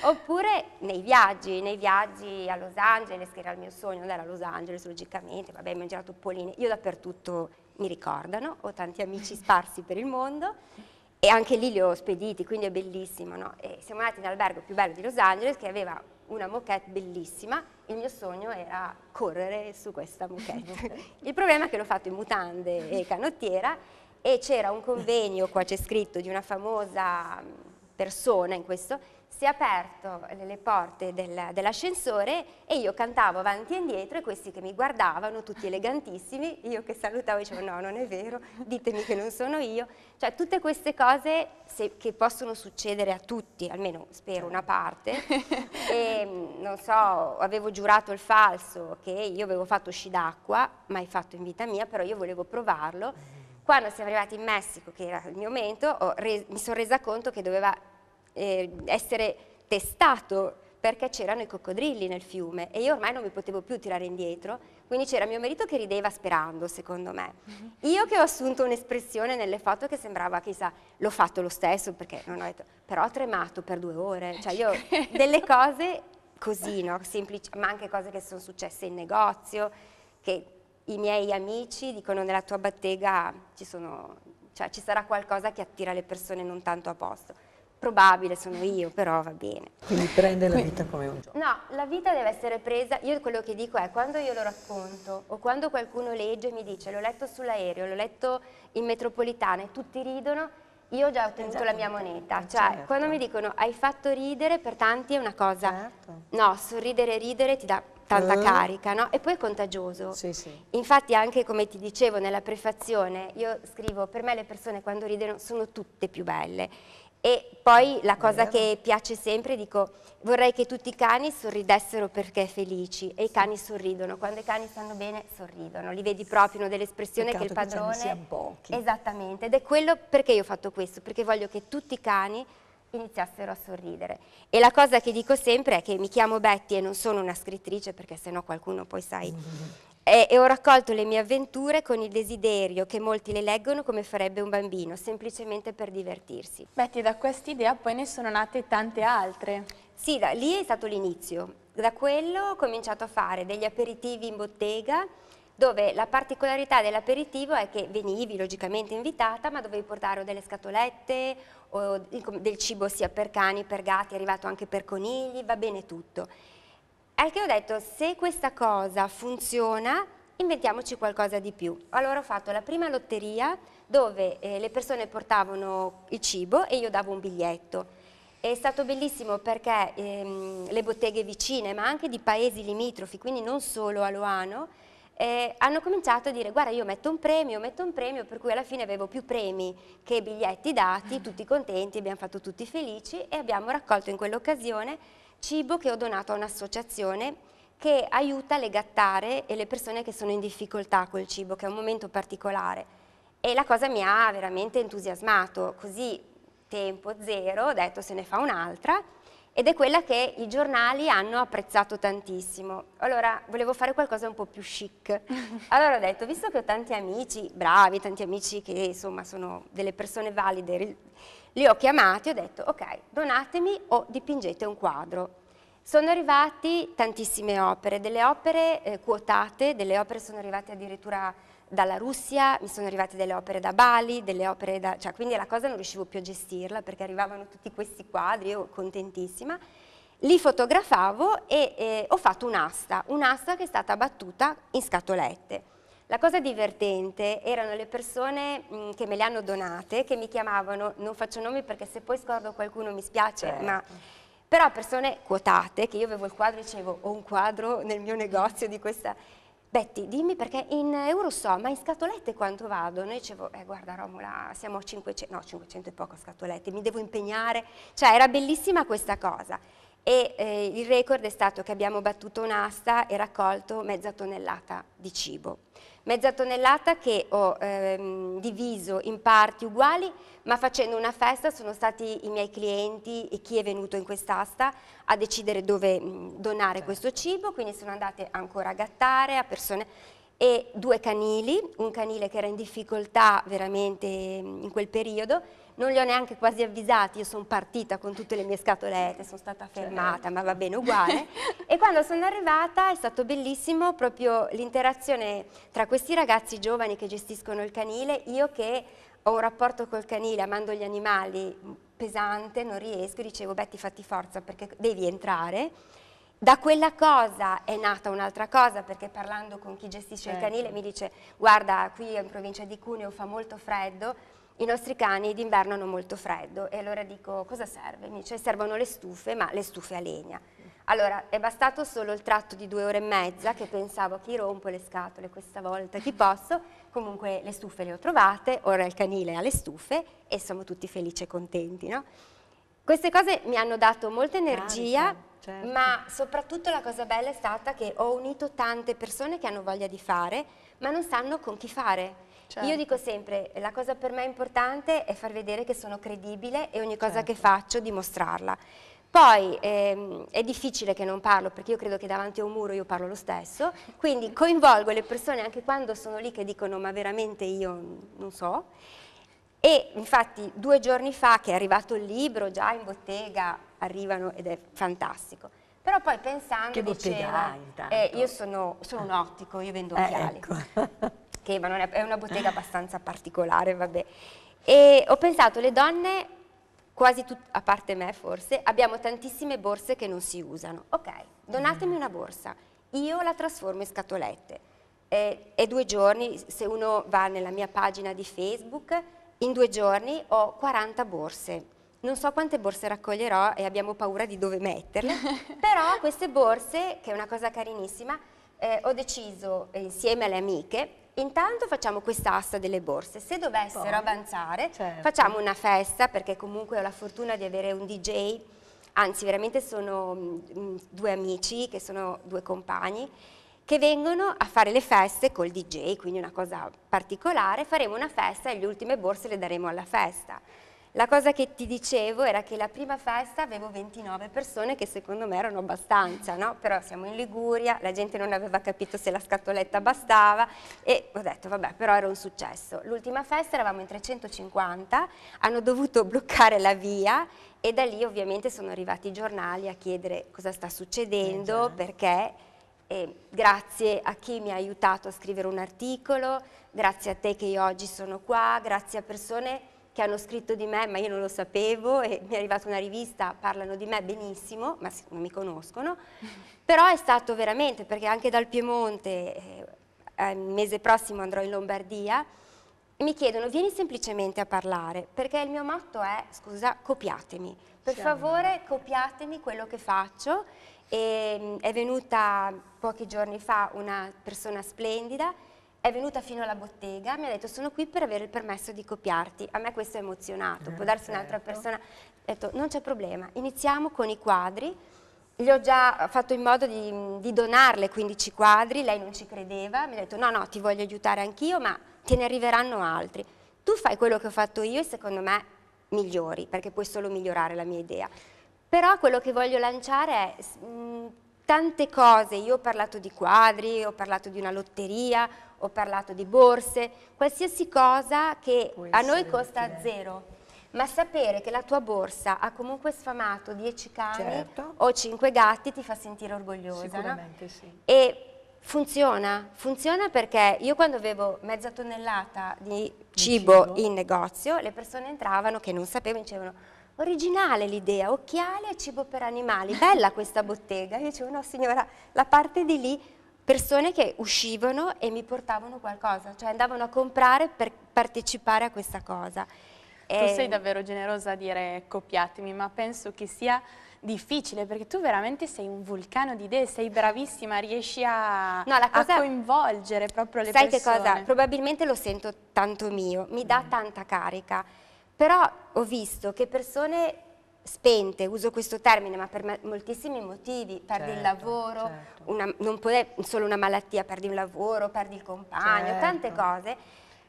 oppure nei viaggi, nei viaggi a Los Angeles, che era il mio sogno, andare a Los Angeles logicamente, vabbè mi ho girato Polline, io dappertutto mi ricordano, ho tanti amici sparsi per il mondo, e anche lì li ho spediti, quindi è bellissimo, no? E siamo andati in albergo più bello di Los Angeles che aveva una moquette bellissima, il mio sogno era correre su questa moquette. il problema è che l'ho fatto in mutande e canottiera e c'era un convegno, qua c'è scritto, di una famosa persona in questo, si è aperto le porte del, dell'ascensore e io cantavo avanti e indietro e questi che mi guardavano, tutti elegantissimi, io che salutavo e dicevo no, non è vero, ditemi che non sono io. Cioè tutte queste cose se, che possono succedere a tutti, almeno spero una certo. parte. e, ehm, non so, avevo giurato il falso che io avevo fatto sci d'acqua, mai fatto in vita mia, però io volevo provarlo. Quando siamo arrivati in Messico, che era il mio momento, mi sono resa conto che doveva eh, essere testato perché c'erano i coccodrilli nel fiume e io ormai non mi potevo più tirare indietro, quindi c'era mio marito che rideva sperando, secondo me. Mhm. Io che ho assunto un'espressione nelle foto che sembrava, chissà, l'ho fatto lo stesso, perché non ho detto, però ho tremato per due ore, eh, cioè io delle cose così, no? Semplici, ma anche cose che sono successe in negozio, che i miei amici dicono nella tua bottega ci, sono, cioè, ci sarà qualcosa che attira le persone non tanto a posto probabile sono io, però va bene. Quindi prende la vita come un gioco. No, la vita deve essere presa, io quello che dico è quando io lo racconto o quando qualcuno legge e mi dice l'ho letto sull'aereo, l'ho letto in metropolitana e tutti ridono, io ho già ottenuto esatto. la mia esatto. moneta, eh, cioè certo. quando mi dicono hai fatto ridere per tanti è una cosa, certo. no, sorridere e ridere ti dà tanta uh. carica, no? E poi è contagioso. Sì, sì. Infatti anche come ti dicevo nella prefazione, io scrivo per me le persone quando ridono sono tutte più belle e poi la cosa che piace sempre, dico, vorrei che tutti i cani sorridessero perché felici e i cani sorridono, quando i cani stanno bene sorridono, li vedi proprio, hanno dell'espressione che il padrone... Che sia pochi. Esattamente, ed è quello perché io ho fatto questo, perché voglio che tutti i cani iniziassero a sorridere. E la cosa che dico sempre è che mi chiamo Betty e non sono una scrittrice perché sennò qualcuno poi sai mm-hmm e, e ho raccolto le mie avventure con il desiderio che molti le leggono come farebbe un bambino, semplicemente per divertirsi. Betty, da quest'idea poi ne sono nate tante altre. Sì, da, lì è stato l'inizio. Da quello ho cominciato a fare degli aperitivi in bottega, dove la particolarità dell'aperitivo è che venivi logicamente invitata, ma dovevi portare delle scatolette o del cibo sia per cani, per gatti, è arrivato anche per conigli, va bene tutto. È che ho detto, se questa cosa funziona, inventiamoci qualcosa di più. Allora ho fatto la prima lotteria dove eh, le persone portavano il cibo e io davo un biglietto. È stato bellissimo perché ehm, le botteghe vicine, ma anche di paesi limitrofi, quindi non solo a Loano, eh, hanno cominciato a dire guarda io metto un premio, metto un premio, per cui alla fine avevo più premi che biglietti dati, tutti contenti, abbiamo fatto tutti felici e abbiamo raccolto in quell'occasione cibo che ho donato a un'associazione che aiuta le gattare e le persone che sono in difficoltà col cibo, che è un momento particolare. E la cosa mi ha veramente entusiasmato, così tempo zero, ho detto se ne fa un'altra, ed è quella che i giornali hanno apprezzato tantissimo. Allora, volevo fare qualcosa un po' più chic. Allora ho detto, visto che ho tanti amici bravi, tanti amici che insomma sono delle persone valide, li ho chiamati e ho detto, ok, donatemi o dipingete un quadro. Sono arrivati tantissime opere, delle opere eh, quotate, delle opere sono arrivate addirittura dalla Russia, mi sono arrivate delle opere da Bali, delle opere da... Cioè, quindi la cosa non riuscivo più a gestirla perché arrivavano tutti questi quadri, io contentissima. Li fotografavo e eh, ho fatto un'asta, un'asta che è stata battuta in scatolette. La cosa divertente erano le persone mh, mm, che me le hanno donate, che mi chiamavano, non faccio nomi perché se poi scordo qualcuno mi spiace, certo. ma però persone quotate, che io avevo il quadro e dicevo ho un quadro nel mio negozio di questa... Betty, dimmi perché in euro so, ma in scatolette quanto vado? Noi dicevo, eh, guarda Romola, siamo a 500, no 500 e poco scatolette, mi devo impegnare, cioè era bellissima questa cosa e eh, il record è stato che abbiamo battuto un'asta e raccolto mezza tonnellata di cibo. Mezza tonnellata che ho ehm, diviso in parti uguali, ma facendo una festa sono stati i miei clienti e chi è venuto in quest'asta a decidere dove mh, donare certo. questo cibo, quindi sono andate ancora a gattare, a persone e due canili, un canile che era in difficoltà veramente in quel periodo non li ho neanche quasi avvisati, io sono partita con tutte le mie scatolette, sono stata certo. fermata, ma va bene uguale. e quando sono arrivata è stato bellissimo proprio l'interazione tra questi ragazzi giovani che gestiscono il canile, io che ho un rapporto col canile, amando gli animali, mm, pesante, non riesco, dicevo Betty fatti forza perché devi entrare. Da quella cosa è nata un'altra cosa perché parlando con chi gestisce certo. il canile mi dice guarda qui in provincia di Cuneo fa molto freddo, i nostri cani d'inverno hanno molto freddo e allora dico cosa serve? Mi dice servono le stufe, ma le stufe a legna. Allora è bastato solo il tratto di due ore e mezza che pensavo chi rompo le scatole questa volta, chi posso, comunque le stufe le ho trovate, ora il canile ha le stufe e siamo tutti felici e contenti. No? Queste cose mi hanno dato molta energia, Carica, certo. ma soprattutto la cosa bella è stata che ho unito tante persone che hanno voglia di fare, ma non sanno con chi fare Certo. Io dico certo. sempre, la cosa per me importante è far vedere che sono credibile e ogni cosa certo. che faccio dimostrarla. Poi ehm, è difficile che non parlo perché io credo che davanti a un muro io parlo lo stesso, quindi coinvolgo le persone anche quando sono lì che dicono ma veramente io non so. E infatti due giorni fa che è arrivato il libro già in bottega arrivano ed è fantastico. Però poi pensando che bottega diceva, hai, eh, io sono, sono, un ottico, io vendo eh, occhiali. Eh, ecco. batteva, è, è, una bottega eh. abbastanza particolare, vabbè. E ho pensato, le donne, quasi tutte, a parte me forse, abbiamo tantissime borse che non si usano. Ok, donatemi mm. una borsa, io la trasformo in scatolette. E, e due giorni, se uno va nella mia pagina di Facebook, in due giorni ho 40 borse. Non so quante borse raccoglierò e abbiamo paura di dove metterle, però queste borse, che è una cosa carinissima, eh, ho deciso insieme alle amiche Intanto facciamo questa asta delle borse, se dovessero Poi, avanzare certo. facciamo una festa perché comunque ho la fortuna di avere un DJ, anzi veramente sono mh, mm, mm, due amici che sono due compagni che vengono a fare le feste col DJ, quindi una cosa particolare, faremo una festa e le ultime borse le daremo alla festa. La cosa che ti dicevo era che la prima festa avevo 29 persone che secondo me erano abbastanza, no? però siamo in Liguria, la gente non aveva capito se la scatoletta bastava e ho detto vabbè però era un successo. L'ultima festa eravamo in 350, hanno dovuto bloccare la via e da lì ovviamente sono arrivati i giornali a chiedere cosa sta succedendo, eh perché... E grazie a chi mi ha aiutato a scrivere un articolo, grazie a te che io oggi sono qua, grazie a persone che hanno scritto di me, ma io non lo sapevo, e mi è arrivata una rivista, parlano di me benissimo, ma non mi conoscono, però è stato veramente, perché anche dal Piemonte, eh, eh, il mese prossimo andrò in Lombardia, e mi chiedono, vieni semplicemente a parlare, perché il mio motto è, scusa, copiatemi, per Siamo. favore copiatemi quello che faccio, e, ehm, è venuta pochi giorni fa una persona splendida, è venuta fino alla bottega, mi ha detto sono qui per avere il permesso di copiarti, a me questo è emozionato, eh, può darsi certo. un'altra persona, ha detto non c'è problema, iniziamo con i quadri, gli ho già fatto in modo di, di, donarle 15 quadri, lei non ci credeva, mi ha detto no no ti voglio aiutare anch'io ma te ne arriveranno altri, tu fai quello che ho fatto io e secondo me migliori perché puoi solo migliorare la mia idea, però quello che voglio lanciare è... Mh, tante cose, io ho parlato di quadri, ho parlato di una lotteria, ho parlato di borse, qualsiasi cosa che Può a noi costa utile. zero. Ma sapere che la tua borsa ha comunque sfamato 10 cani certo. o 5 gatti ti fa sentire orgogliosa. Sicuramente no? sì. E funziona, funziona perché io quando avevo mezza tonnellata di cibo, cibo. in negozio, le persone entravano che non sapevano, dicevano originale l'idea, occhiali e cibo per animali, bella questa bottega. Io dicevo, no signora, la parte di lì, persone che uscivano e mi portavano qualcosa, cioè andavano a comprare per partecipare a questa cosa. Tu sei ehm, davvero generosa a dire copiatemi, ecco, ma penso che sia difficile perché tu veramente sei un vulcano di idee, sei bravissima, riesci a, no, cosa, a coinvolgere proprio le sai persone. Sai che cosa? Probabilmente lo sento tanto mio, mi dà mm. tanta carica però ho visto che persone spente, uso questo termine, ma per moltissimi motivi, perdi certo, il lavoro, certo. una, non puoi, solo una malattia, perdi un lavoro, perdi il compagno, certo. tante cose,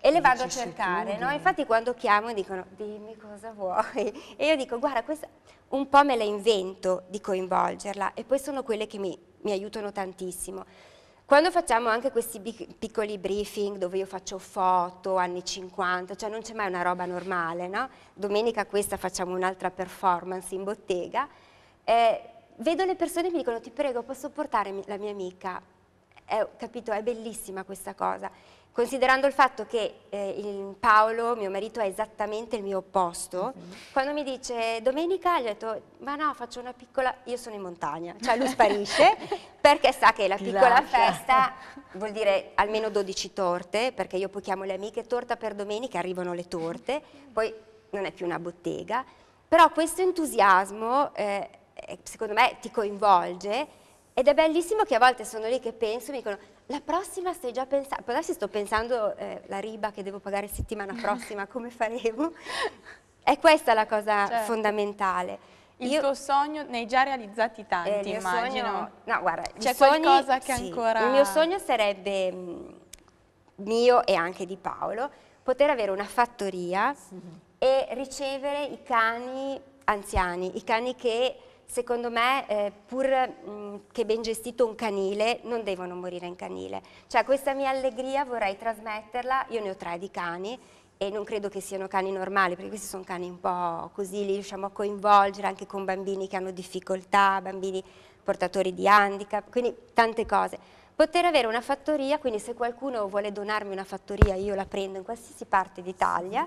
e le vado a cercare, no? infatti quando chiamo dicono dimmi cosa vuoi e io dico guarda questa un po' me la invento di coinvolgerla e poi sono quelle che mi, mi aiutano tantissimo. Quando facciamo anche questi piccoli briefing dove io faccio foto, anni 50, cioè non c'è mai una roba normale, no? Domenica questa facciamo un'altra performance in bottega, eh, vedo le persone e mi dicono ti prego posso portare la mia amica, eh, capito, è bellissima questa cosa considerando il fatto che eh, il Paolo, mio marito, è esattamente il mio opposto, mm quando mi dice domenica, gli ho detto, ma no, faccio una piccola, io sono in montagna, cioè lui sparisce, perché sa che la piccola esatto. festa vuol dire almeno 12 torte, perché io poi chiamo le amiche torta per domenica, arrivano le torte, poi non è più una bottega, però questo entusiasmo, eh, secondo me, ti coinvolge ed è bellissimo che a volte sono lì che penso, e mi dicono, la prossima stai già pensando, poi adesso sto pensando eh, la riba che devo pagare settimana prossima, come faremo? è questa la cosa cioè, fondamentale. Il Io, tuo sogno, ne hai già realizzati eh, tanti, eh, immagino. Sogno, no, guarda, c'è qualcosa che sì, ancora... Il mio sogno sarebbe mh, mm, mio e anche di Paolo, poter avere una fattoria sì. e ricevere i cani anziani, i cani che secondo me, eh, pur mh, mm, che ben gestito un canile, non devono morire in canile. Cioè questa mia allegria vorrei trasmetterla, io ne ho tre di cani, e non credo che siano cani normali, perché questi sono cani un po' così, li riusciamo a coinvolgere anche con bambini che hanno difficoltà, bambini portatori di handicap, quindi tante cose. Poter avere una fattoria, quindi se qualcuno vuole donarmi una fattoria io la prendo in qualsiasi parte d'Italia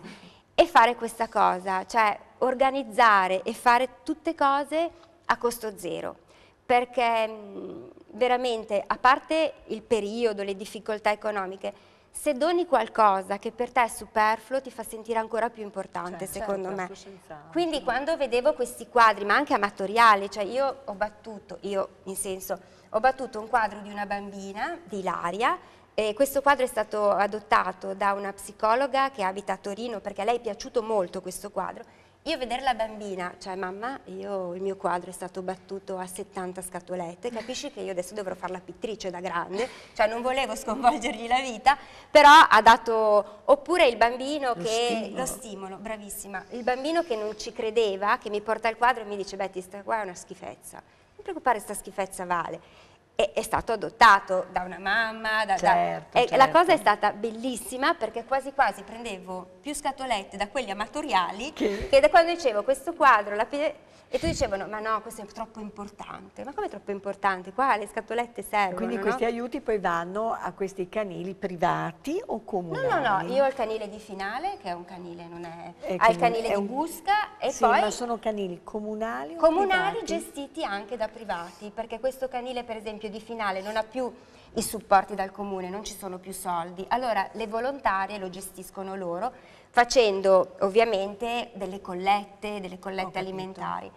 e fare questa cosa, cioè organizzare e fare tutte cose a costo zero perché mm, veramente, a parte il periodo, le difficoltà economiche, se doni qualcosa che per te è superfluo ti fa sentire ancora più importante, cioè, secondo certo, me. Quindi sì. quando vedevo questi quadri, ma anche amatoriali, cioè io ho battuto, io in senso, ho battuto un quadro di una bambina, di Ilaria, e questo quadro è stato adottato da una psicologa che abita a Torino, perché a lei è piaciuto molto questo quadro, io vedere la bambina, cioè mamma, io, il mio quadro è stato battuto a 70 scatolette, capisci che io adesso dovrò farla pittrice da grande, cioè non volevo sconvolgergli la vita, però ha dato, oppure il bambino lo che, stimolo. lo stimolo, bravissima, il bambino che non ci credeva, che mi porta il quadro e mi dice, beh, ti sta qua è una schifezza, non preoccupare, sta schifezza vale è, è stato adottato da una mamma, da, certo, da, certo. la certo. cosa è stata bellissima perché quasi quasi prendevo più scatolette da quelli amatoriali che, che da quando dicevo questo quadro la, e tu dicevano ma no questo è troppo importante, ma come è troppo importante? Qua le scatolette servono. Quindi questi no? aiuti poi vanno a questi canili privati o comunali? No, no, no, io ho il canile di finale che è un canile, non è, è ha il canile di un, Busca e sì, poi... ma sono canili comunali o Comunali privati? gestiti anche da privati perché questo canile per esempio esempio di finale non ha più i supporti dal comune, non ci sono più soldi, allora le volontarie lo gestiscono loro facendo ovviamente delle collette, delle collette alimentari.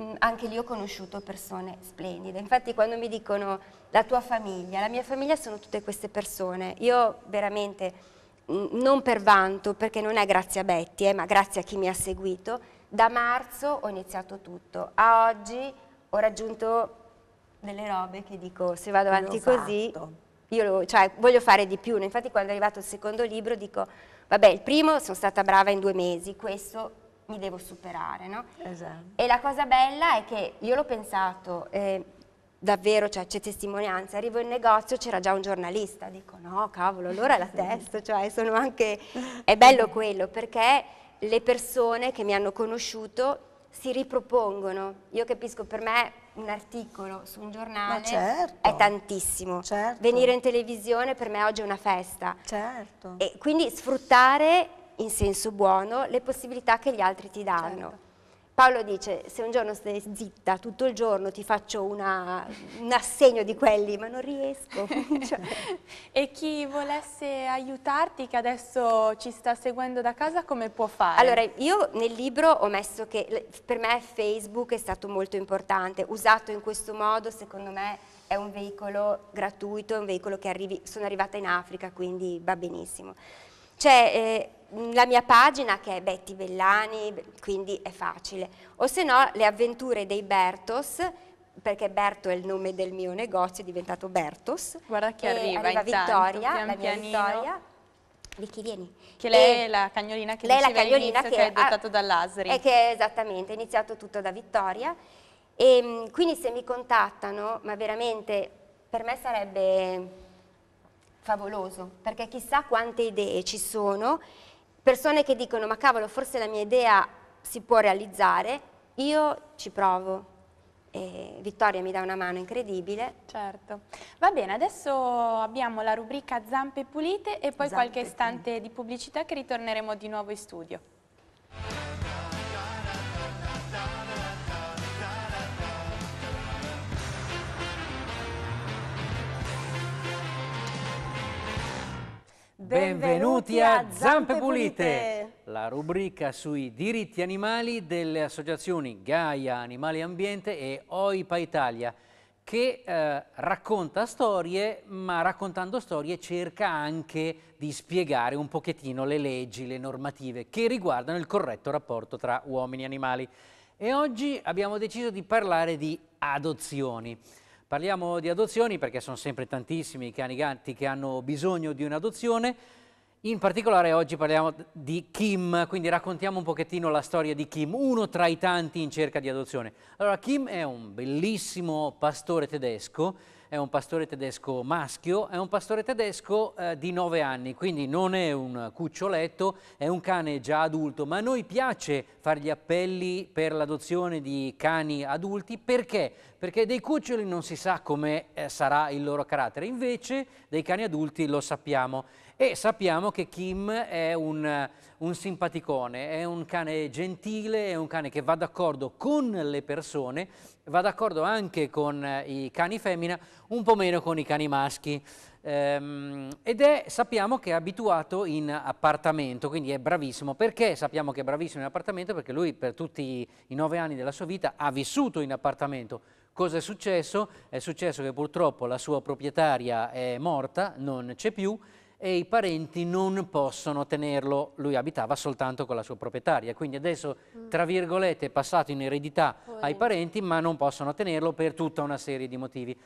Mm, anche lì ho conosciuto persone splendide, infatti quando mi dicono la tua famiglia, la mia famiglia sono tutte queste persone, io veramente mm, non per vanto, perché non è grazie a Betty, eh, ma grazie a chi mi ha seguito, da marzo ho iniziato tutto, a oggi ho raggiunto delle robe che dico se vado avanti così io lo, cioè, voglio fare di più. Infatti quando è arrivato il secondo libro dico vabbè il primo sono stata brava in due mesi, questo mi devo superare. No? Esatto. E la cosa bella è che io l'ho pensato eh, davvero, cioè, c'è testimonianza, arrivo in negozio c'era già un giornalista, dico no cavolo allora la testo, cioè sono anche, è bello quello perché le persone che mi hanno conosciuto si ripropongono, io capisco per me un articolo su un giornale certo, è tantissimo. Certo. Venire in televisione per me oggi è una festa. Certo. E quindi sfruttare in senso buono le possibilità che gli altri ti danno. Certo. Paolo dice, se un giorno stai zitta tutto il giorno ti faccio una, un assegno di quelli, ma non riesco. cioè. E chi volesse aiutarti, che adesso ci sta seguendo da casa, come può fare? Allora, io nel libro ho messo che per me Facebook è stato molto importante, usato in questo modo secondo me è un veicolo gratuito, è un veicolo che arrivi, sono arrivata in Africa, quindi va benissimo. Cioè, eh, la mia pagina che è Betty Bellani, quindi è facile, o se no le avventure dei Bertos, perché Berto è il nome del mio negozio, è diventato Bertos. Guarda che arriva, arriva intanto, Vittoria, pian la mia Vittoria. Vicky, vieni. Che lei e è la cagnolina che lei la cagnolina che, che è adottato dall'Asri. E che esattamente, è iniziato tutto da Vittoria. E, mm, quindi se mi contattano, ma veramente per me sarebbe favoloso, perché chissà quante idee ci sono persone che dicono ma cavolo forse la mia idea si può realizzare, io ci provo. E Vittoria mi dà una mano incredibile. Certo. Va bene, adesso abbiamo la rubrica Zampe pulite e poi Zampe qualche istante pulite. di pubblicità che ritorneremo di nuovo in studio. Benvenuti a Zampe Pulite, la rubrica sui diritti animali delle associazioni Gaia Animali Ambiente e OIPA Italia, che eh, racconta storie, ma raccontando storie cerca anche di spiegare un pochettino le leggi, le normative che riguardano il corretto rapporto tra uomini e animali. E oggi abbiamo deciso di parlare di adozioni. Parliamo di adozioni perché sono sempre tantissimi i cani gatti che hanno bisogno di un'adozione. In particolare oggi parliamo di Kim, quindi raccontiamo un pochettino la storia di Kim, uno tra i tanti in cerca di adozione. Allora, Kim è un bellissimo pastore tedesco, è un pastore tedesco maschio, è un pastore tedesco eh, di 9 anni, quindi non è un cuccioletto, è un cane già adulto, ma a noi piace fare gli appelli per l'adozione di cani adulti perché? perché dei cuccioli non si sa come eh, sarà il loro carattere, invece dei cani adulti lo sappiamo e sappiamo che Kim è un, un simpaticone, è un cane gentile, è un cane che va d'accordo con le persone, va d'accordo anche con eh, i cani femmina, un po' meno con i cani maschi. Ehm, ed è, sappiamo che è abituato in appartamento, quindi è bravissimo. Perché sappiamo che è bravissimo in appartamento? Perché lui per tutti i nove anni della sua vita ha vissuto in appartamento. Cosa è successo? È successo che purtroppo la sua proprietaria è morta, non c'è più, e i parenti non possono tenerlo, lui abitava soltanto con la sua proprietaria, quindi adesso mm. tra virgolette è passato in eredità ai parenti ma non possono tenerlo per tutta una serie di motivi.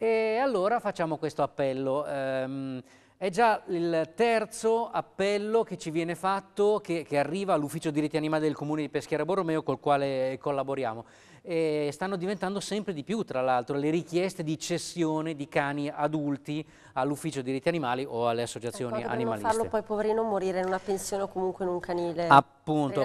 E allora facciamo questo appello. Ehm, è già il terzo appello che ci viene fatto, che, che arriva all'Ufficio Diritti Animali del Comune di Peschiera Borromeo col quale collaboriamo. E stanno diventando sempre di più, tra l'altro, le richieste di cessione di cani adulti all'ufficio diritti animali o alle associazioni ecco, animaliste. Non farlo poi poverino morire in una pensione o comunque in un canile appunto,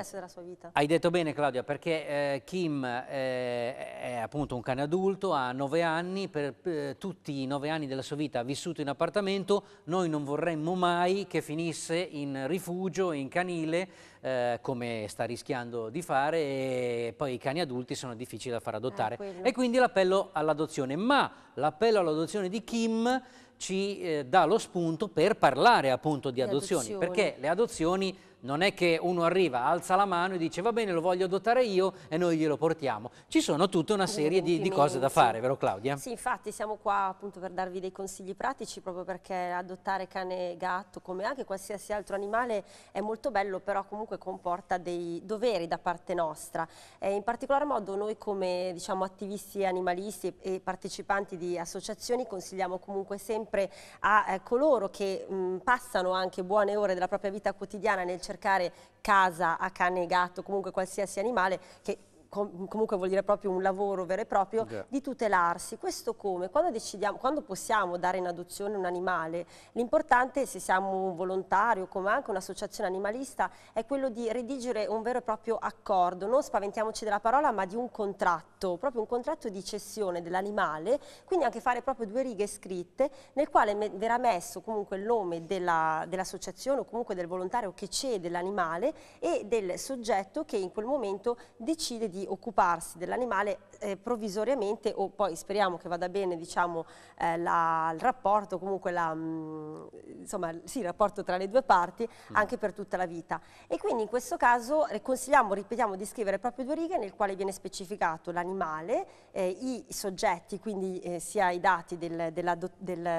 Hai detto bene Claudia perché eh, Kim eh, è appunto un cane adulto, ha nove anni, per eh, tutti i nove anni della sua vita ha vissuto in appartamento, noi non vorremmo mai che finisse in rifugio, in canile, eh, come sta rischiando di fare e poi i cani adulti sono difficili da far adottare eh, e quindi l'appello all'adozione, ma l'appello all'adozione di Kim ci eh, dà lo spunto per parlare appunto di adozioni, adozioni, perché le adozioni non è che uno arriva, alza la mano e dice va bene, lo voglio adottare io e noi glielo portiamo. Ci sono tutta una serie di, di cose da fare, vero Claudia? Sì, infatti siamo qua appunto per darvi dei consigli pratici proprio perché adottare cane e gatto come anche qualsiasi altro animale è molto bello, però comunque comporta dei doveri da parte nostra. Eh, in particolar modo noi come diciamo, attivisti animalisti e partecipanti di associazioni consigliamo comunque sempre a eh, coloro che mh, passano anche buone ore della propria vita quotidiana nel cercare cercare casa a cane e gatto, comunque qualsiasi animale che com comunque vuol dire proprio un lavoro vero e proprio, yeah. di tutelarsi. Questo come? Quando, decidiamo, quando possiamo dare in adozione un animale, l'importante se siamo un volontario come anche un'associazione animalista è quello di redigere un vero e proprio accordo, non spaventiamoci della parola ma di un contratto, proprio un contratto di cessione dell'animale, quindi anche fare proprio due righe scritte nel quale verrà messo comunque il nome dell'associazione o comunque del volontario che cede l'animale e del soggetto che in quel momento decide di occuparsi dell'animale eh, provvisoriamente o poi speriamo che vada bene diciamo, eh, la, il rapporto, comunque la, mh, mm, insomma, sì, il rapporto tra le due parti mm. anche per tutta la vita. E quindi in questo caso eh, consigliamo, ripetiamo, di scrivere proprio due righe nel quale viene specificato l'animale, eh, i soggetti, quindi eh, sia i dati del, della, del,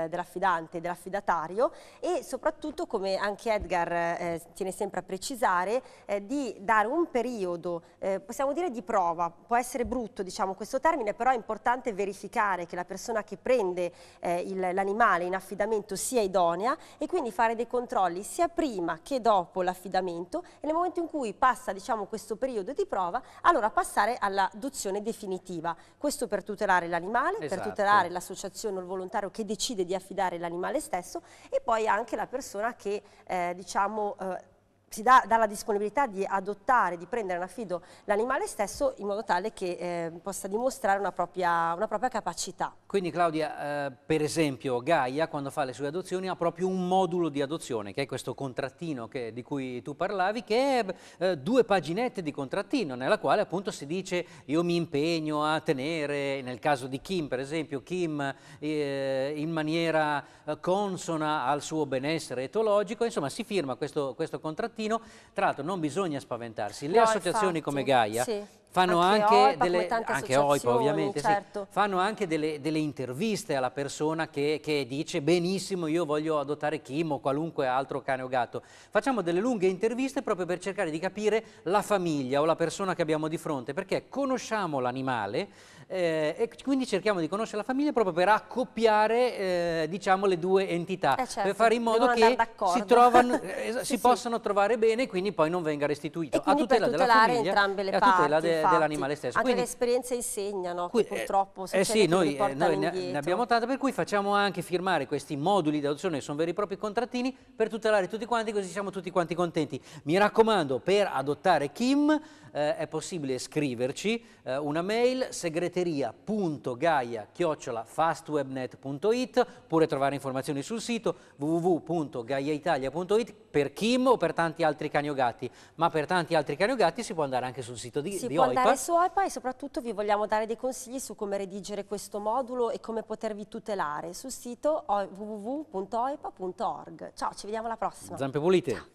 dell'affidante e dell'affidatario e soprattutto come anche Edgar eh, tiene sempre a precisare, di dare un periodo, possiamo dire di prova. Può essere brutto diciamo, questo termine, però è importante verificare che la persona che prende eh, l'animale in affidamento sia idonea e quindi fare dei controlli sia prima che dopo l'affidamento e nel momento in cui passa diciamo, questo periodo di prova, allora passare all'adozione definitiva. Questo per tutelare l'animale, esatto. per tutelare l'associazione o il volontario che decide di affidare l'animale stesso e poi anche la persona che eh, diciamo, eh, si dà, dà, la disponibilità di adottare, di prendere in affido l'animale stesso in modo tale che eh, possa dimostrare una propria, una propria, capacità. Quindi Claudia, eh, per esempio Gaia quando fa le sue adozioni ha proprio un modulo di adozione che è questo contrattino che, di cui tu parlavi che è eh, due paginette di contrattino nella quale appunto si dice io mi impegno a tenere, nel caso di Kim per esempio, Kim eh, in maniera eh, consona al suo benessere etologico, insomma si firma questo, questo contrattino Martino. Tra l'altro non bisogna spaventarsi, le no, associazioni infatti, come Gaia sì fanno anche, anche, OIPA, delle, anche OIPA, certo. sì, fanno anche delle, delle, interviste alla persona che, che, dice benissimo io voglio adottare Kim o qualunque altro cane o gatto. Facciamo delle lunghe interviste proprio per cercare di capire la famiglia o la persona che abbiamo di fronte, perché conosciamo l'animale eh, e quindi cerchiamo di conoscere la famiglia proprio per accoppiare eh, diciamo, le due entità, eh certo, per fare in modo che si, trovano, eh, sì, si sì. possano trovare bene e quindi poi non venga restituito a tutela della famiglia entrambe le e a tutela de, dell'animale stesso. Anche Quindi, le esperienze insegnano, qui, eh, purtroppo eh, eh sì, noi, noi ne, ne, abbiamo tante, per cui facciamo anche firmare questi moduli di adozione, che sono veri e propri contrattini, per tutelare tutti quanti, così siamo tutti quanti contenti. Mi raccomando, per adottare Kim eh, è possibile scriverci eh, una mail segreteria.gaia-fastwebnet.it oppure trovare informazioni sul sito www.gaiaitalia.it per Kim o per tanti altri cani o gatti, ma per tanti altri cani o gatti si può andare anche sul sito di, si di OIPA. Si può andare su OIPA e soprattutto vi vogliamo dare dei consigli su come redigere questo modulo e come potervi tutelare sul sito www.oipa.org. Ciao, ci vediamo alla prossima. Zampe pulite. Ciao.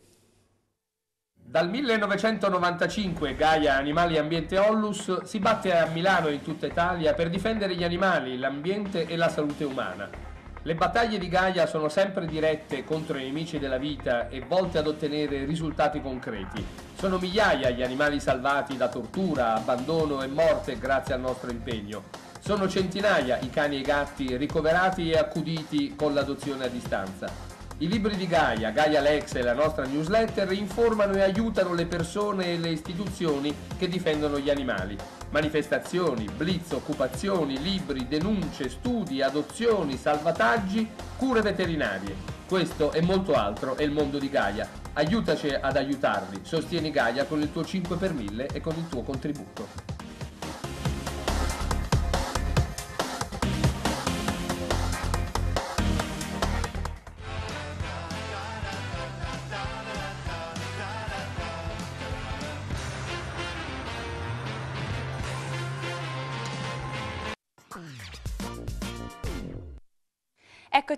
Dal 1995 Gaia Animali Ambiente Ollus si batte a Milano e in tutta Italia per difendere gli animali, l'ambiente e la salute umana. Le battaglie di Gaia sono sempre dirette contro i nemici della vita e volte ad ottenere risultati concreti. Sono migliaia gli animali salvati da tortura, abbandono e morte grazie al nostro impegno. Sono centinaia i cani e i gatti ricoverati e accuditi con l'adozione a distanza. I libri di Gaia, Gaia Lex e la nostra newsletter informano e aiutano le persone e le istituzioni che difendono gli animali. Manifestazioni, blitz, occupazioni, libri, denunce, studi, adozioni, salvataggi, cure veterinarie. Questo e molto altro è il mondo di Gaia. Aiutaci ad aiutarli. Sostieni Gaia con il tuo 5 per 1000 e con il tuo contributo.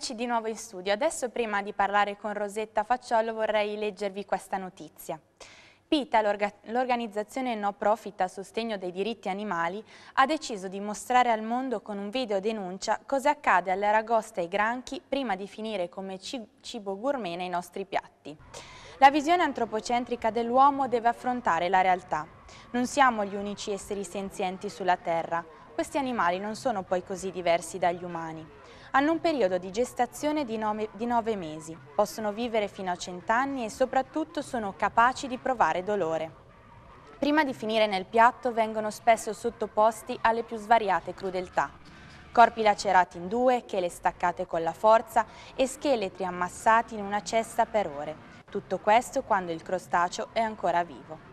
Eccoci di nuovo in studio. Adesso prima di parlare con Rosetta Facciolo vorrei leggervi questa notizia. PITA, l'organizzazione no profit a sostegno dei diritti animali, ha deciso di mostrare al mondo con un video denuncia cosa accade alle aragoste e ai granchi prima di finire come cibo gourmet nei nostri piatti. La visione antropocentrica dell'uomo deve affrontare la realtà. Non siamo gli unici esseri senzienti sulla Terra. Questi animali non sono poi così diversi dagli umani hanno un periodo di gestazione di 9 mesi, possono vivere fino a 100 anni e soprattutto sono capaci di provare dolore. Prima di finire nel piatto vengono spesso sottoposti alle più svariate crudeltà. Corpi lacerati in due, chele staccate con la forza e scheletri ammassati in una cesta per ore. Tutto questo quando il crostaceo è ancora vivo.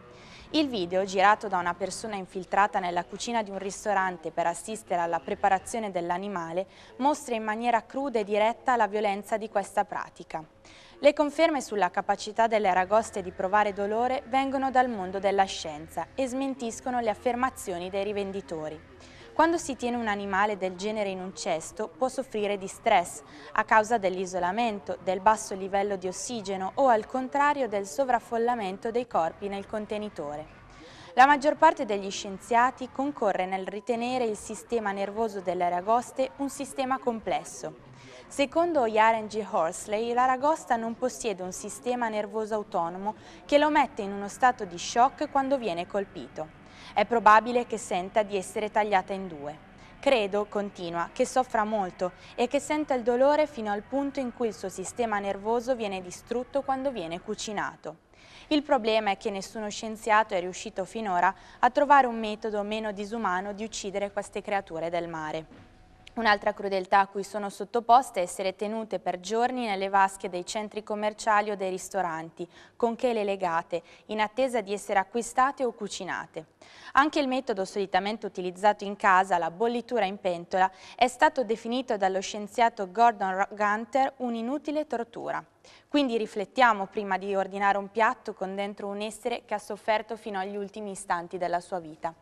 Il video, girato da una persona infiltrata nella cucina di un ristorante per assistere alla preparazione dell'animale, mostra in maniera cruda e diretta la violenza di questa pratica. Le conferme sulla capacità delle aragoste di provare dolore vengono dal mondo della scienza e smentiscono le affermazioni dei rivenditori. Quando si tiene un animale del genere in un cesto può soffrire di stress a causa dell'isolamento, del basso livello di ossigeno o al contrario del sovraffollamento dei corpi nel contenitore. La maggior parte degli scienziati concorre nel ritenere il sistema nervoso delle ragoste un sistema complesso. Secondo Yaren G. Horsley, l'aragosta non possiede un sistema nervoso autonomo che lo mette in uno stato di shock quando viene colpito è probabile che senta di essere tagliata in due. Credo, continua, che soffra molto e che senta il dolore fino al punto in cui il suo sistema nervoso viene distrutto quando viene cucinato. Il problema è che nessuno scienziato è riuscito finora a trovare un metodo meno disumano di uccidere queste creature del mare. Un'altra crudeltà a cui sono sottoposte è essere tenute per giorni nelle vasche dei centri commerciali o dei ristoranti, con chele legate, in attesa di essere acquistate o cucinate. Anche il metodo solitamente utilizzato in casa, la bollitura in pentola, è stato definito dallo scienziato Gordon Gunter un'inutile tortura. Quindi riflettiamo prima di ordinare un piatto con dentro un essere che ha sofferto fino agli ultimi istanti della sua vita.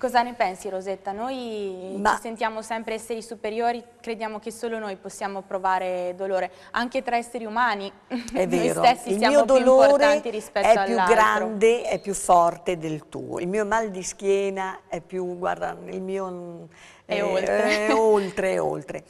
Cosa ne pensi Rosetta? Noi Ma... ci sentiamo sempre esseri superiori, crediamo che solo noi possiamo provare dolore, anche tra esseri umani. È vero, noi stessi il mio dolore più è più grande, è più forte del tuo, il mio mal di schiena è più, guarda, il mio... Mm, è eh, oltre. È oltre, è oltre.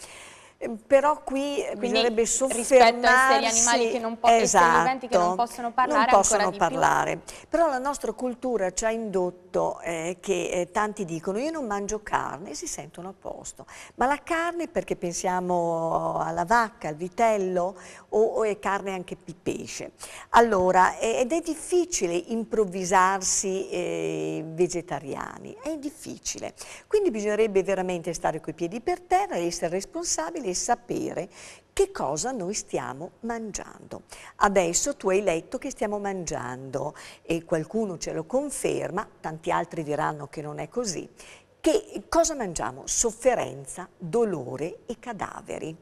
Ehm, però qui Quindi, bisognerebbe soffermarsi... rispetto a esseri animali che non, po- esatto, che non possono parlare non possono parlare. Però la nostra cultura ci ha indotto eh, che eh, tanti dicono io non mangio carne e si sentono a posto. Ma la carne perché pensiamo alla vacca, al vitello o, o è carne anche di pesce. Allora, eh, ed è difficile improvvisarsi eh, vegetariani, è difficile. Quindi bisognerebbe veramente stare coi piedi per terra, e essere responsabili anche sapere che cosa noi stiamo mangiando. Adesso tu hai letto che stiamo mangiando e qualcuno ce lo conferma, tanti altri diranno che non è così. Che cosa mangiamo? Sofferenza, dolore e cadaveri.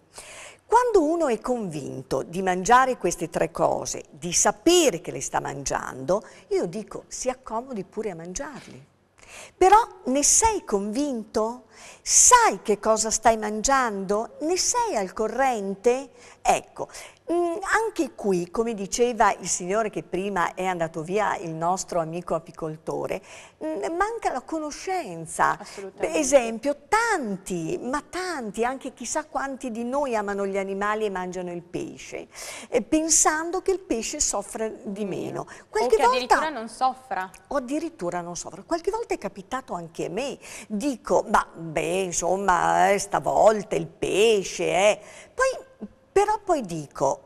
Quando uno è convinto di mangiare queste tre cose, di sapere che le sta mangiando, io dico si accomodi pure a mangiarli. Però ne sei convinto? Sai che cosa stai mangiando? Ne sei al corrente? Ecco, Mm, anche qui, come diceva il signore che prima è andato via, il nostro amico apicoltore, mm, manca la conoscenza. Per esempio, tanti, ma tanti, anche chissà quanti di noi amano gli animali e mangiano il pesce, eh, pensando che il pesce soffra di meno. Qualche o che addirittura non soffra. O addirittura non soffra. Qualche volta è capitato anche a me. Dico, ma beh, insomma, eh, stavolta il pesce, eh. Poi però poi dico,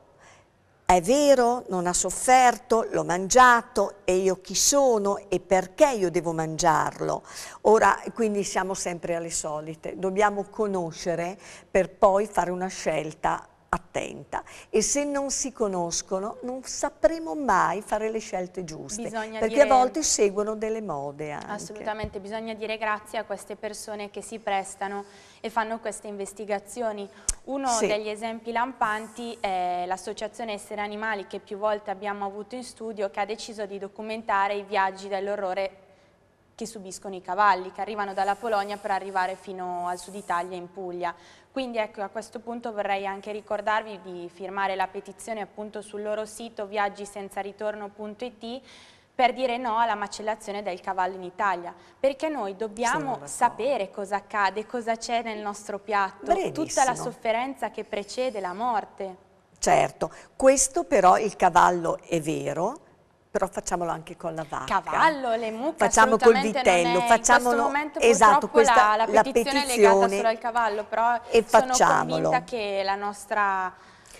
è vero, non ha sofferto, l'ho mangiato e io chi sono e perché io devo mangiarlo. Ora, quindi siamo sempre alle solite, dobbiamo conoscere per poi fare una scelta attenta e se non si conoscono non sapremo mai fare le scelte giuste bisogna perché dire... a volte seguono delle mode anche. assolutamente bisogna dire grazie a queste persone che si prestano e fanno queste investigazioni uno sì. degli esempi lampanti è l'associazione Essere Animali che più volte abbiamo avuto in studio che ha deciso di documentare i viaggi dell'orrore che subiscono i cavalli che arrivano dalla Polonia per arrivare fino al sud Italia in Puglia. Quindi ecco, a questo punto vorrei anche ricordarvi di firmare la petizione appunto sul loro sito viaggisenzaritorno.it per dire no alla macellazione del cavallo in Italia, perché noi dobbiamo sapere cosa accade, cosa c'è nel nostro piatto, Brevissimo. tutta la sofferenza che precede la morte. Certo, questo però il cavallo è vero, però facciamolo anche con la vacca. Cavallo, le mucche, facciamo col vitello, non è, facciamolo in questo esatto, questa, la, la petizione, la petizione è legata solo al cavallo, però e sono facciamolo. convinta che la nostra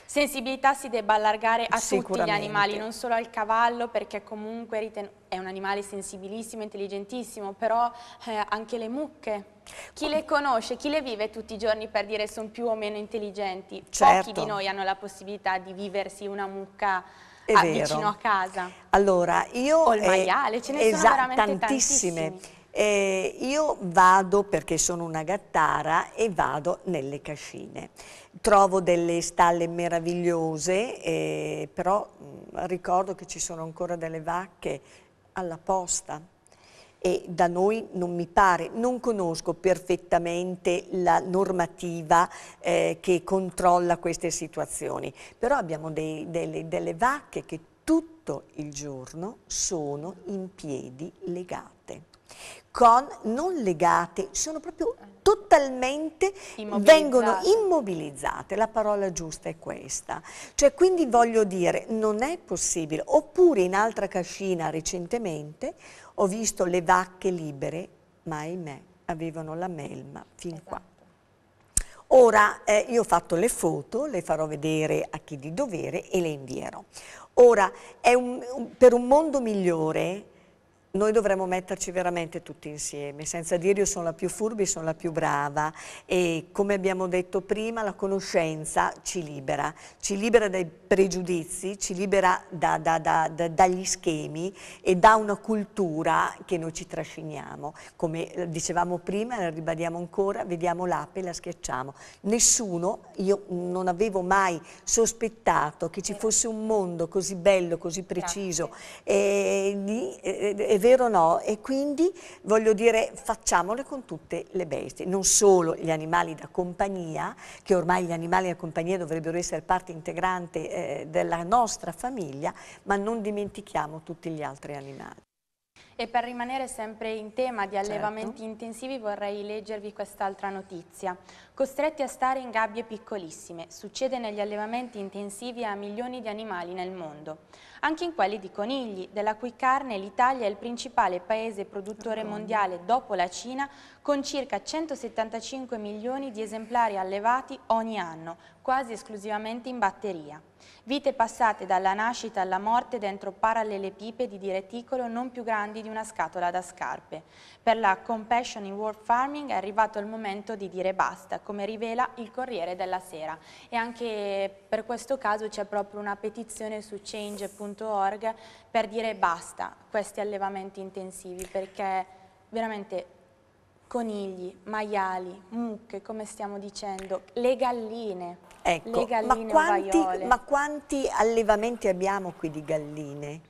sensibilità si debba allargare a tutti gli animali, non solo al cavallo, perché comunque è un animale sensibilissimo, intelligentissimo, però eh, anche le mucche. Chi le conosce, chi le vive tutti i giorni per dire sono più o meno intelligenti, certo. pochi di noi hanno la possibilità di viversi una mucca è ah, vero. vicino a casa. Allora, io... O il maiale, ce ne sono veramente tantissime. tantissime. Eh, io vado perché sono una gattara e vado nelle cascine. Trovo delle stalle meravigliose, eh, però mh, mm, ricordo che ci sono ancora delle vacche alla posta e da noi non mi pare, non conosco perfettamente la normativa eh, che controlla queste situazioni, però abbiamo dei, delle, delle vacche che tutto il giorno sono in piedi legate con non legate, sono proprio totalmente, immobilizzate. vengono immobilizzate, la parola giusta è questa. Cioè quindi voglio dire, non è possibile, oppure in altra cascina recentemente ho visto le vacche libere, ma ahimè avevano la melma fin esatto. qua. Ora eh, io ho fatto le foto, le farò vedere a chi di dovere e le invierò. Ora, un, un, per un mondo migliore noi dovremmo metterci veramente tutti insieme, senza dire io sono la più furbi, sono la più brava e come abbiamo detto prima la conoscenza ci libera, ci libera dai pregiudizi, ci libera da, da, da, dagli schemi e da una cultura che noi ci trasciniamo. Come dicevamo prima, la ribadiamo ancora, vediamo l'ape e la schiacciamo. Nessuno, io non avevo mai sospettato che ci fosse un mondo così bello, così preciso e, e, e vero o no? E quindi voglio dire facciamole con tutte le bestie, non solo gli animali da compagnia, che ormai gli animali da compagnia dovrebbero essere parte integrante eh, della nostra famiglia, ma non dimentichiamo tutti gli altri animali. E per rimanere sempre in tema di certo. allevamenti certo. intensivi vorrei leggervi quest'altra notizia. Costretti a stare in gabbie piccolissime, succede negli allevamenti intensivi a milioni di animali nel mondo anche in quelli di conigli, della cui carne l'Italia è il principale paese produttore mondiale dopo la Cina, con circa 175 milioni di esemplari allevati ogni anno, quasi esclusivamente in batteria. Vite passate dalla nascita alla morte dentro parallelepipedi di reticolo non più grandi di una scatola da scarpe. Per la Compassion in World Farming è arrivato il momento di dire basta, come rivela il Corriere della Sera. E anche per questo caso c'è proprio una petizione su change.org Italia.org per dire basta questi allevamenti intensivi perché veramente conigli, maiali, mucche, come stiamo dicendo, le galline. Ecco, le galline ma, quanti, ma quanti allevamenti abbiamo qui di galline?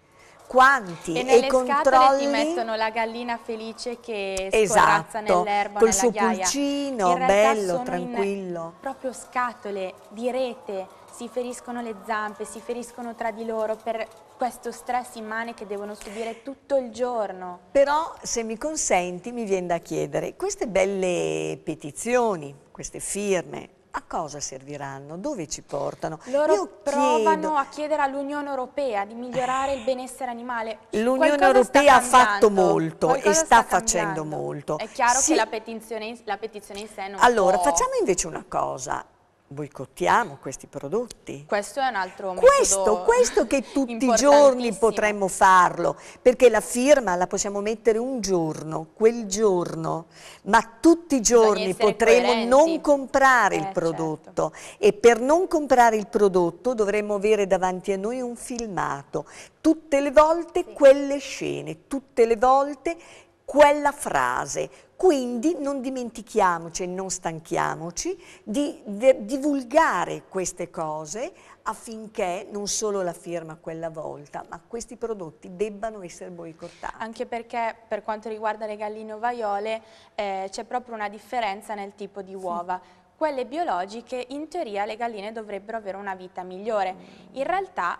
Quanti? E nelle e controlli... ti mettono la gallina felice che esatto, scorazza esatto, nell'erba, col nella suo ghiaia. pulcino, bello, tranquillo. proprio scatole di rete si feriscono le zampe, si feriscono tra di loro per questo stress immane che devono subire tutto il giorno. Però se mi consenti mi viene da chiedere, queste belle petizioni, queste firme, a cosa serviranno? Dove ci portano? Loro Io provano chiedo... a chiedere all'Unione Europea di migliorare il benessere animale. L'Unione Europea ha fatto molto Qualcosa e sta, sta facendo molto. È chiaro sì. che la petizione, la petizione, in sé non Allora, può... facciamo invece una cosa boicottiamo questi prodotti. Questo è un altro metodo Questo, questo che tutti i giorni potremmo farlo, perché la firma la possiamo mettere un giorno, quel giorno, ma tutti i giorni potremo coerenti. non comprare eh, il prodotto certo. e per non comprare il prodotto dovremmo avere davanti a noi un filmato, tutte le volte sì. quelle scene, tutte le volte quella frase. Quindi non dimentichiamoci e non stanchiamoci di, di divulgare queste cose affinché non solo la firma quella volta, ma questi prodotti debbano essere boicottati. Anche perché per quanto riguarda le galline ovaiole eh, c'è proprio una differenza nel tipo di uova. Sì quelle biologiche in teoria le galline dovrebbero avere una vita migliore. Mm. In realtà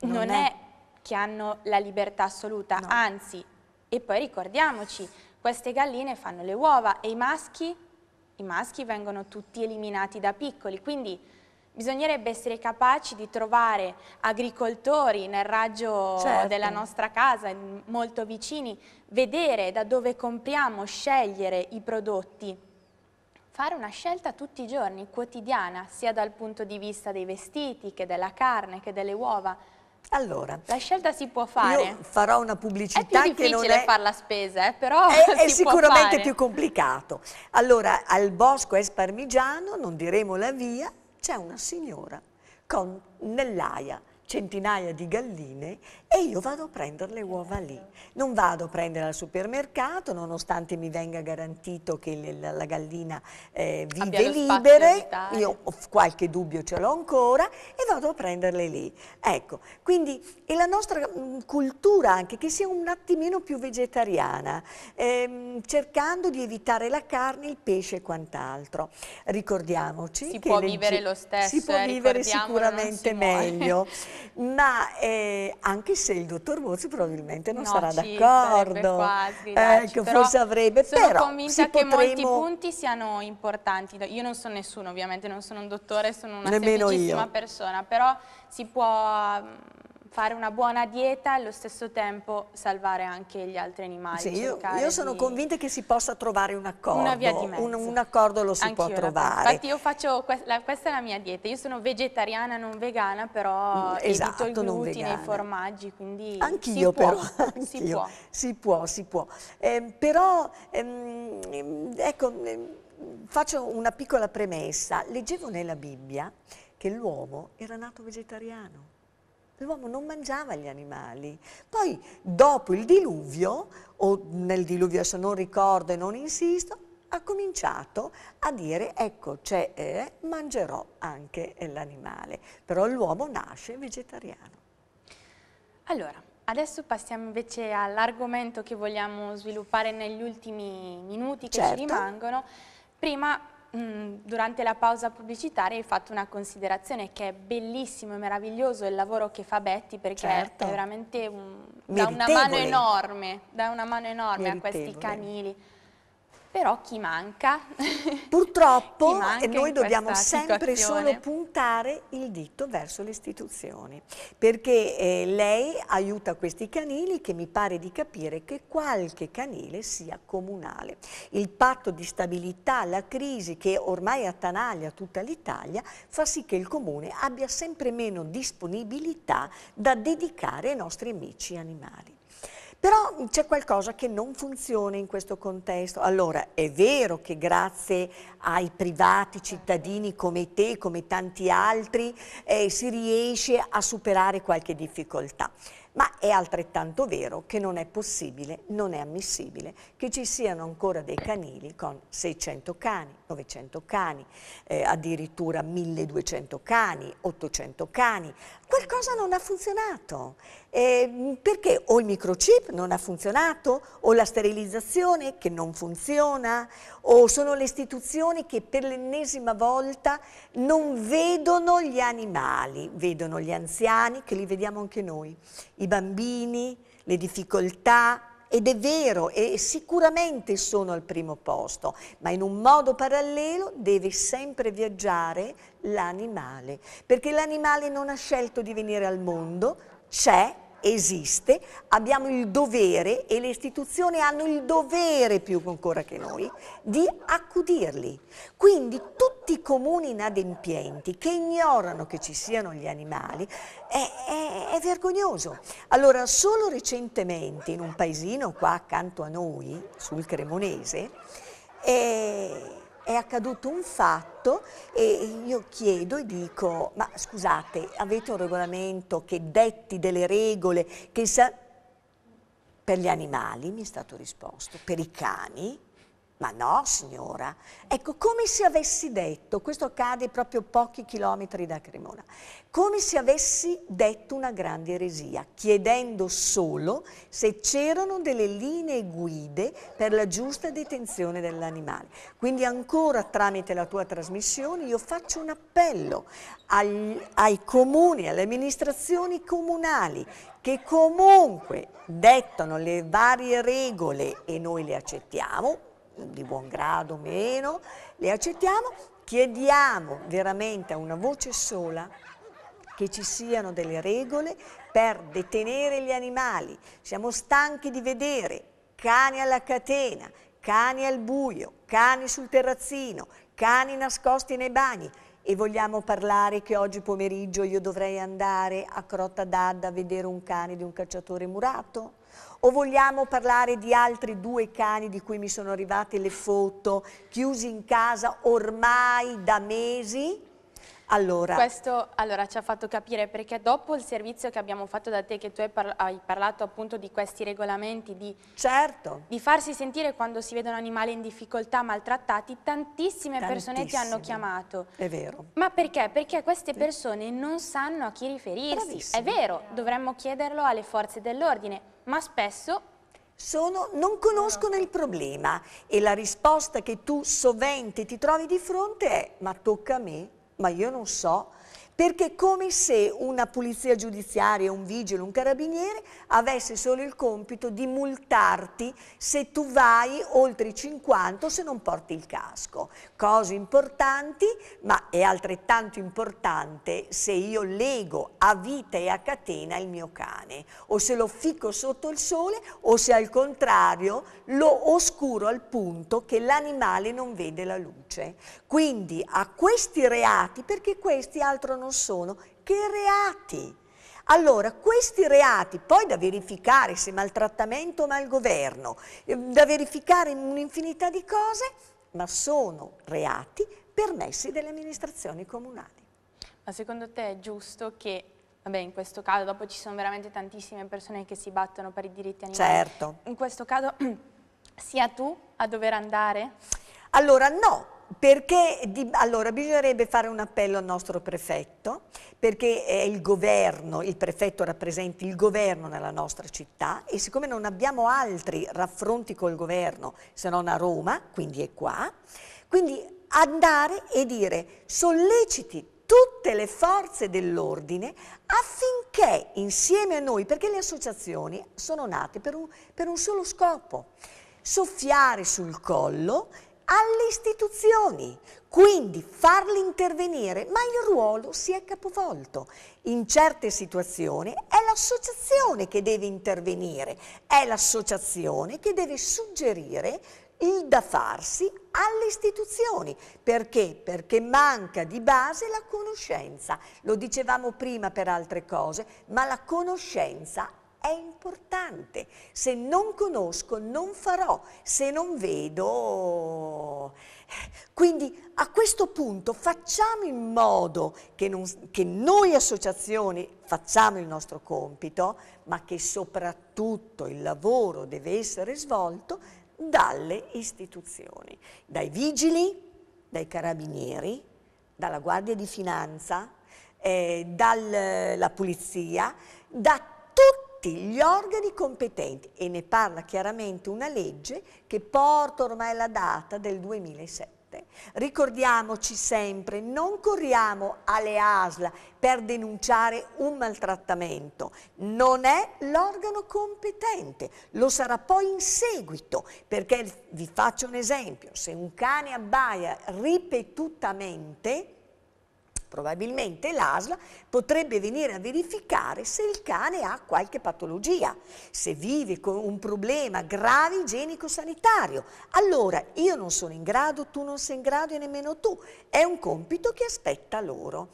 non, non è. è. che hanno la libertà assoluta, no. anzi e poi ricordiamoci, queste galline fanno le uova e i maschi, i maschi vengono tutti eliminati da piccoli, quindi bisognerebbe essere capaci di trovare agricoltori nel raggio certo. della nostra casa, molto vicini, vedere da dove compriamo, scegliere i prodotti fare una scelta tutti i giorni, quotidiana, sia dal punto di vista dei vestiti che della carne che delle uova, allora, la scelta si può fare. Io farò una pubblicità che non è... È difficile fare la spesa, eh, però È, è sicuramente più complicato. Allora, al Bosco Esparmigiano, non diremo la via, c'è una signora con nell'aia centinaia di galline e io vado a prendere le uova lì. Non vado a prendere al supermercato, nonostante mi venga garantito che la, la gallina eh, vive libera, io qualche dubbio ce l'ho ancora, e vado a prenderle lì. Ecco, quindi è la nostra mm, cultura anche che sia un attimino più vegetariana, ehm, cercando di evitare la carne, il pesce e quant'altro. Ricordiamoci si che... può vivere lo stesso, si può eh, vivere sicuramente meglio. ma eh, anche se il dottor Bozzi probabilmente non no, sarà d'accordo, quasi, eh, dai, ecco, però forse avrebbe, sono però convinta che potremo... molti punti siano importanti, io non sono nessuno ovviamente, non sono un dottore, sono una Nemmeno semplicissima io. persona, però si può fare una buona dieta e allo stesso tempo salvare anche gli altri animali. Sì, io, io, sono di... convinta che si possa trovare un accordo. Una via di mezzo. Un, un accordo lo si Anch'io può trovare. Infatti io faccio, questa, questa è la mia dieta, io sono vegetariana, non vegana, però mm, esatto, evito il glutine i formaggi, quindi Anch'io però, anch si può. Si può, si può. Eh, però, ehm, ecco, ehm, faccio una piccola premessa. Leggevo nella Bibbia che l'uomo era nato vegetariano. L'uomo non mangiava gli animali. Poi, dopo il diluvio, o nel diluvio adesso non ricordo e non insisto, ha cominciato a dire, ecco, c'è, eh, mangerò anche l'animale. Però l'uomo nasce vegetariano. Allora, adesso passiamo invece all'argomento che vogliamo sviluppare negli ultimi minuti che certo. ci rimangono. Prima Mm, durante la pausa pubblicitaria hai fatto una considerazione che è bellissimo e meraviglioso il lavoro che fa Betty perché certo. è veramente un, da una mano enorme, da una mano enorme a questi canili però chi manca? Purtroppo chi manca e noi dobbiamo sempre situazione. solo puntare il dito verso le istituzioni, perché eh, lei aiuta questi canili che mi pare di capire che qualche canile sia comunale. Il patto di stabilità, la crisi che ormai attanaglia tutta l'Italia fa sì che il comune abbia sempre meno disponibilità da dedicare ai nostri amici animali. Però c'è qualcosa che non funziona in questo contesto. Allora, è vero che grazie ai privati cittadini come te, come tanti altri, eh, si riesce a superare qualche difficoltà. Ma è altrettanto vero che non è possibile, non è ammissibile che ci siano ancora dei canili con 600 cani, 900 cani, eh, addirittura 1200 cani, 800 cani, qualcosa non ha funzionato. Eh, perché o il microchip non ha funzionato, o la sterilizzazione che non funziona, o sono le istituzioni che per l'ennesima volta non vedono gli animali, vedono gli anziani, che li vediamo anche noi, i bambini, le difficoltà, ed è vero e sicuramente sono al primo posto, ma in un modo parallelo deve sempre viaggiare l'animale, perché l'animale non ha scelto di venire al mondo, c'è esiste, abbiamo il dovere e le istituzioni hanno il dovere più ancora che noi di accudirli. Quindi tutti i comuni inadempienti che ignorano che ci siano gli animali è, è, è vergognoso. Allora solo recentemente in un paesino qua accanto a noi, sul Cremonese, eh, è accaduto un fatto e io chiedo e dico, ma scusate, avete un regolamento che detti delle regole che per gli animali? Mi è stato risposto, per i cani? Ma no, signora. Ecco, come se avessi detto, questo accade proprio pochi chilometri da Cremona, come se avessi detto una grande eresia, chiedendo solo se c'erano delle linee guide per la giusta detenzione dell'animale. Quindi ancora tramite la tua trasmissione io faccio un appello agli, ai comuni, alle amministrazioni comunali che comunque dettano le varie regole e noi le accettiamo, di buon grado meno, le accettiamo, chiediamo veramente a una voce sola che ci siano delle regole per detenere gli animali. Siamo stanchi di vedere cani alla catena, cani al buio, cani sul terrazzino, cani nascosti nei bagni e vogliamo parlare che oggi pomeriggio io dovrei andare a Crotta d'Adda a vedere un cane di un cacciatore murato? O vogliamo parlare di altri due cani di cui mi sono arrivate le foto, chiusi in casa ormai da mesi? Allora, Questo allora, ci ha fatto capire perché dopo il servizio che abbiamo fatto da te, che tu hai, parla hai parlato appunto di questi regolamenti, di, certo. di, farsi sentire quando si vedono animali in difficoltà, maltrattati, tantissime, persone ti hanno chiamato. È vero. Ma perché? Perché queste persone non sanno a chi riferirsi. Bravissima. È vero, dovremmo chiederlo alle forze dell'ordine, ma spesso sono, non conoscono il problema e la risposta che tu sovente ti trovi di fronte è ma tocca a me ma io non so perché come se una polizia giudiziaria, un vigile, un carabiniere avesse solo il compito di multarti se tu vai oltre i 50 o se non porti il casco. Cose importanti, ma è altrettanto importante se io lego a vita e a catena il mio cane, o se lo fico sotto il sole, o se al contrario lo oscuro al punto che l'animale non vede la luce. Quindi a questi reati, perché questi altro non non sono che reati. Allora, questi reati, poi da verificare se maltrattamento o malgoverno, ehm, da verificare un'infinità di cose, ma sono reati permessi dalle amministrazioni comunali. Ma secondo te è giusto che, vabbè in questo caso dopo ci sono veramente tantissime persone che si battono per i diritti animali, certo. in questo caso sia tu a dover andare? Allora no, perché di, allora bisognerebbe fare un appello al nostro prefetto, perché è il governo, il prefetto rappresenta il governo nella nostra città e siccome non abbiamo altri raffronti col governo se non a Roma, quindi è qua, quindi andare e dire solleciti tutte le forze dell'ordine affinché insieme a noi, perché le associazioni sono nate per un, per un solo scopo, soffiare sul collo alle istituzioni, quindi farli intervenire, ma il ruolo si è capovolto. In certe situazioni è l'associazione che deve intervenire, è l'associazione che deve suggerire il da farsi alle istituzioni. Perché? Perché manca di base la conoscenza. Lo dicevamo prima per altre cose, ma la conoscenza è importante. Se non conosco non farò, se non vedo... Quindi a questo punto facciamo in modo che, non, che noi associazioni facciamo il nostro compito, ma che soprattutto il lavoro deve essere svolto dalle istituzioni, dai vigili, dai carabinieri, dalla Guardia di Finanza, eh, dalla pulizia, da tutti gli organi competenti e ne parla chiaramente una legge che porta ormai la data del 2007. Ricordiamoci sempre, non corriamo alle ASLA per denunciare un maltrattamento, non è l'organo competente, lo sarà poi in seguito, perché vi faccio un esempio, se un cane abbaia ripetutamente Probabilmente l'ASL potrebbe venire a verificare se il cane ha qualche patologia, se vive con un problema grave igienico-sanitario. Allora io non sono in grado, tu non sei in grado e nemmeno tu. È un compito che aspetta loro.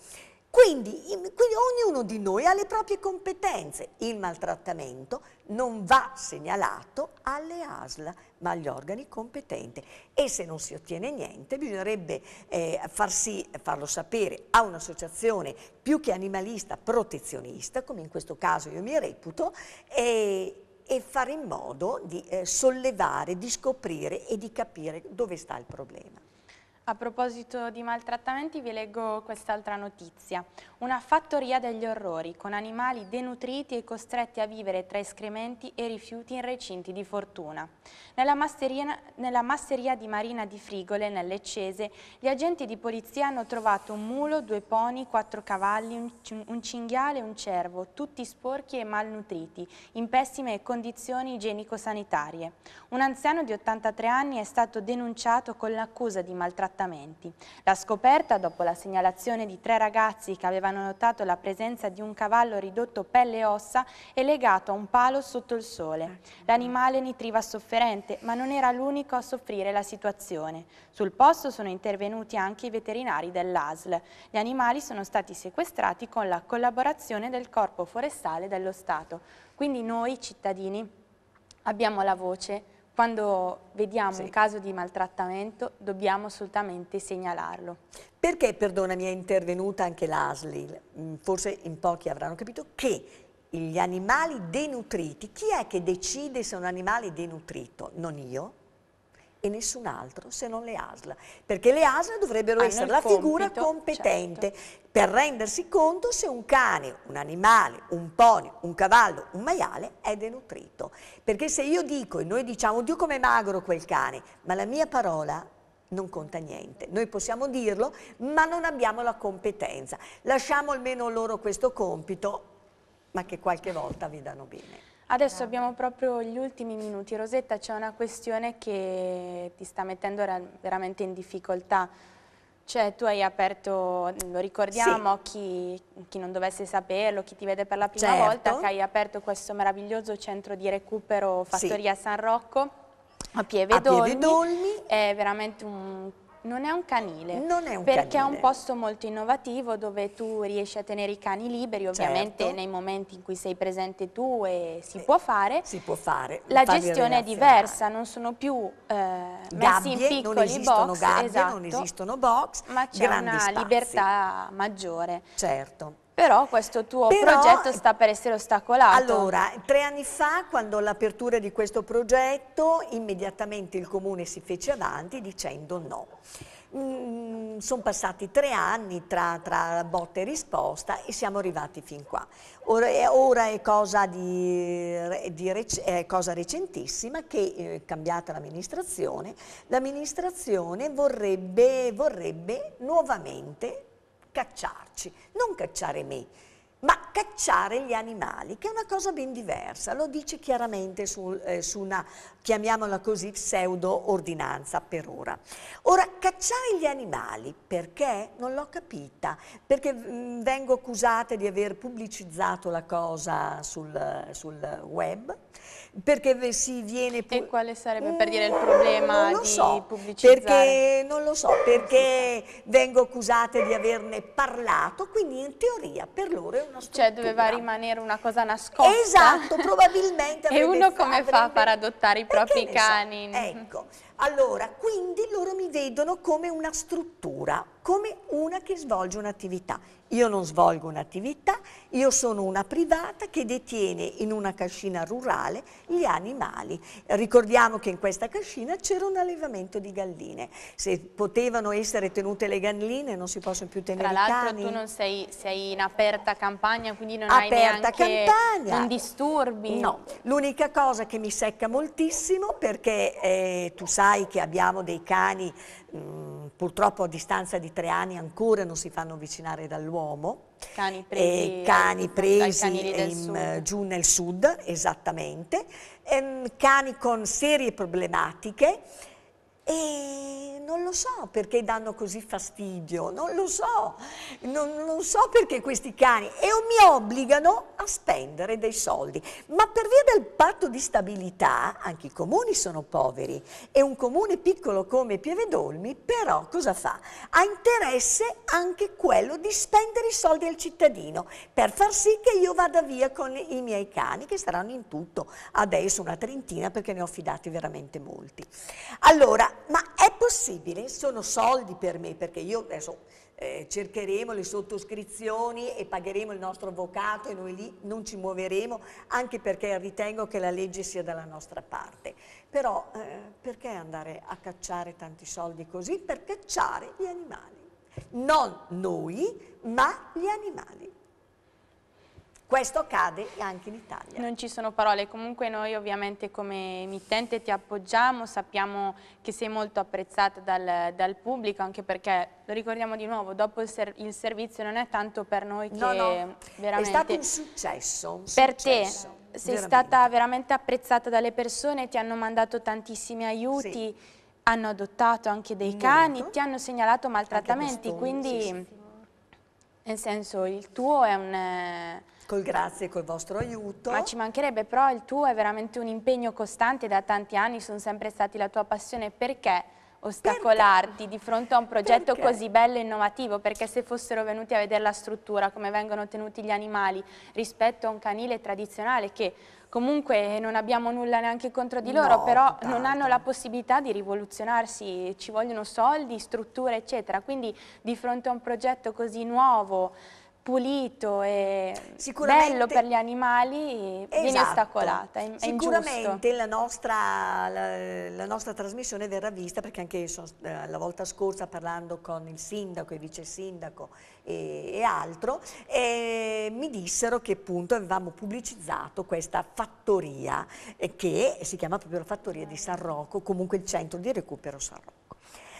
Quindi, quindi, ognuno di noi ha le proprie competenze. Il maltrattamento non va segnalato alle ASL, ma agli organi competenti. E se non si ottiene niente, bisognerebbe eh, farsi, farlo sapere a un'associazione più che animalista, protezionista, come in questo caso io mi reputo, e, e fare in modo di eh, sollevare, di scoprire e di capire dove sta il problema. A proposito di maltrattamenti vi leggo quest'altra notizia. Una fattoria degli orrori con animali denutriti e costretti a vivere tra escrementi e rifiuti in recinti di fortuna. Nella masseria, nella masseria di Marina di Frigole, nell'Eccese, gli agenti di polizia hanno trovato un mulo, due poni, quattro cavalli, un cinghiale e un cervo, tutti sporchi e malnutriti, in pessime condizioni igienico-sanitarie. Un anziano di 83 anni è stato denunciato con l'accusa di maltrattamento trattamenti. La scoperta, dopo la segnalazione di tre ragazzi che avevano notato la presenza di un cavallo ridotto pelle e ossa e legato a un palo sotto il sole. L'animale nitriva sofferente, ma non era l'unico a soffrire la situazione. Sul posto sono intervenuti anche i veterinari dell'ASL. Gli animali sono stati sequestrati con la collaborazione del Corpo Forestale dello Stato. Quindi noi cittadini abbiamo la voce quando vediamo sì. un caso di maltrattamento dobbiamo assolutamente segnalarlo. Perché, perdonami, è intervenuta anche l'ASLI? Mm, forse in pochi avranno capito che gli animali denutriti, chi è che decide se un animale è denutrito? Non io, e nessun altro se non le ASL, perché le ASL dovrebbero Hanno ah, essere la compito, figura competente certo. per rendersi conto se un cane, un animale, un pony, un cavallo, un maiale è denutrito. Perché se io dico e noi diciamo Dio com'è magro quel cane, ma la mia parola non conta niente. Noi possiamo dirlo, ma non abbiamo la competenza. Lasciamo almeno loro questo compito, ma che qualche volta vi danno bene. Adesso abbiamo proprio gli ultimi minuti. Rosetta, c'è una questione che ti sta mettendo veramente in difficoltà. Cioè tu hai aperto, lo ricordiamo, sì. chi, chi, non dovesse saperlo, chi ti vede per la prima certo. volta, che hai aperto questo meraviglioso centro di recupero Fattoria sì. San Rocco a Pieve a Pieve Dolmi. È veramente un non è un canile, è un perché canile. è un posto molto innovativo dove tu riesci a tenere i cani liberi, certo. ovviamente certo. nei momenti in cui sei presente tu e si eh, può fare. Si può fare. La gestione è diversa, non sono più eh, gabbie, messi in piccoli non esistono box, gabbie, esatto, non esistono box, ma c'è una spazi. libertà maggiore. Certo. Però questo tuo Però, progetto sta per essere ostacolato. Allora, tre anni fa, quando l'apertura di questo progetto, immediatamente il comune si fece avanti dicendo no. Mm, sono passati tre anni tra, tra, botta e risposta e siamo arrivati fin qua. Ora, ora è, cosa, di, di rec, è cosa recentissima che, eh, cambiata l'amministrazione, l'amministrazione vorrebbe, vorrebbe nuovamente cacciarci, non cacciare me ma cacciare gli animali, che è una cosa ben diversa, lo dice chiaramente su, eh, su una, chiamiamola così, pseudo ordinanza per ora. Ora, cacciare gli animali, perché? Non l'ho capita, perché mh, mm, vengo accusata di aver pubblicizzato la cosa sul, sul web, perché si viene... E quale sarebbe per dire il mm, problema non lo so, Perché, non lo so, perché vengo accusata di averne parlato, quindi in teoria per loro è cioè doveva rimanere una cosa nascosta. Esatto, probabilmente. e uno come fa a far adottare i propri cani? So. Ecco. Allora, quindi loro mi vedono come una struttura, come una che svolge un'attività. Io non svolgo un'attività, io sono una privata che detiene in una cascina rurale gli animali. Ricordiamo che in questa cascina c'era un allevamento di galline. Se potevano essere tenute le galline, non si possono più tenere Tra l'altro tu non sei, sei, in aperta campagna, quindi non aperta hai neanche campagna. non disturbi. No, l'unica cosa che mi secca moltissimo perché eh, tu sai sai che abbiamo dei cani, mh, mm, purtroppo a distanza di tre anni ancora non si fanno avvicinare dall'uomo. Cani eh, presi, eh, cani presi in, giù nel sud, esattamente. Eh, cani con serie problematiche. E non lo so perché danno così fastidio, non lo so, non, non, so perché questi cani e mi obbligano a spendere dei soldi. Ma per via del patto di stabilità anche i comuni sono poveri e un comune piccolo come Pievedolmi però cosa fa? Ha interesse anche quello di spendere i soldi al cittadino per far sì che io vada via con i miei cani che saranno in tutto adesso una trentina perché ne ho fidati veramente molti. Allora, ma è possibile? possibile, sono soldi per me perché io adesso eh, cercheremo le sottoscrizioni e pagheremo il nostro avvocato e noi lì non ci muoveremo anche perché ritengo che la legge sia dalla nostra parte. Però eh, perché andare a cacciare tanti soldi così? Per cacciare gli animali, non noi ma gli animali. Questo accade anche in Italia. Non ci sono parole, comunque noi ovviamente come emittente ti appoggiamo, sappiamo che sei molto apprezzata dal, dal pubblico, anche perché, lo ricordiamo di nuovo, dopo il, ser il servizio non è tanto per noi che no, veramente... è stato un successo. Un per successo, te sei veramente. stata veramente apprezzata dalle persone, ti hanno mandato tantissimi aiuti, sì. hanno adottato anche dei Molto. cani, ti hanno segnalato maltrattamenti, quindi... Nel senso, il tuo è un col grazie e col vostro aiuto. Ma ci mancherebbe però il tuo è veramente un impegno costante da tanti anni, sono sempre stati la tua passione, perché ostacolarti perché? di fronte a un progetto perché? così bello e innovativo? Perché se fossero venuti a vedere la struttura, come vengono tenuti gli animali rispetto a un canile tradizionale che comunque non abbiamo nulla neanche contro di loro, no, però tanto. non hanno la possibilità di rivoluzionarsi, ci vogliono soldi, strutture eccetera, quindi di fronte a un progetto così nuovo, pulito e bello per gli animali esatto, viene ostacolata. È, sicuramente è la, nostra, la, la nostra, trasmissione verrà vista perché anche sono, eh, la volta scorsa parlando con il sindaco, il vice sindaco e, e altro e eh, mi dissero che appunto avevamo pubblicizzato questa fattoria eh, che si chiama proprio la fattoria di San Rocco, comunque il centro di recupero San Rocco.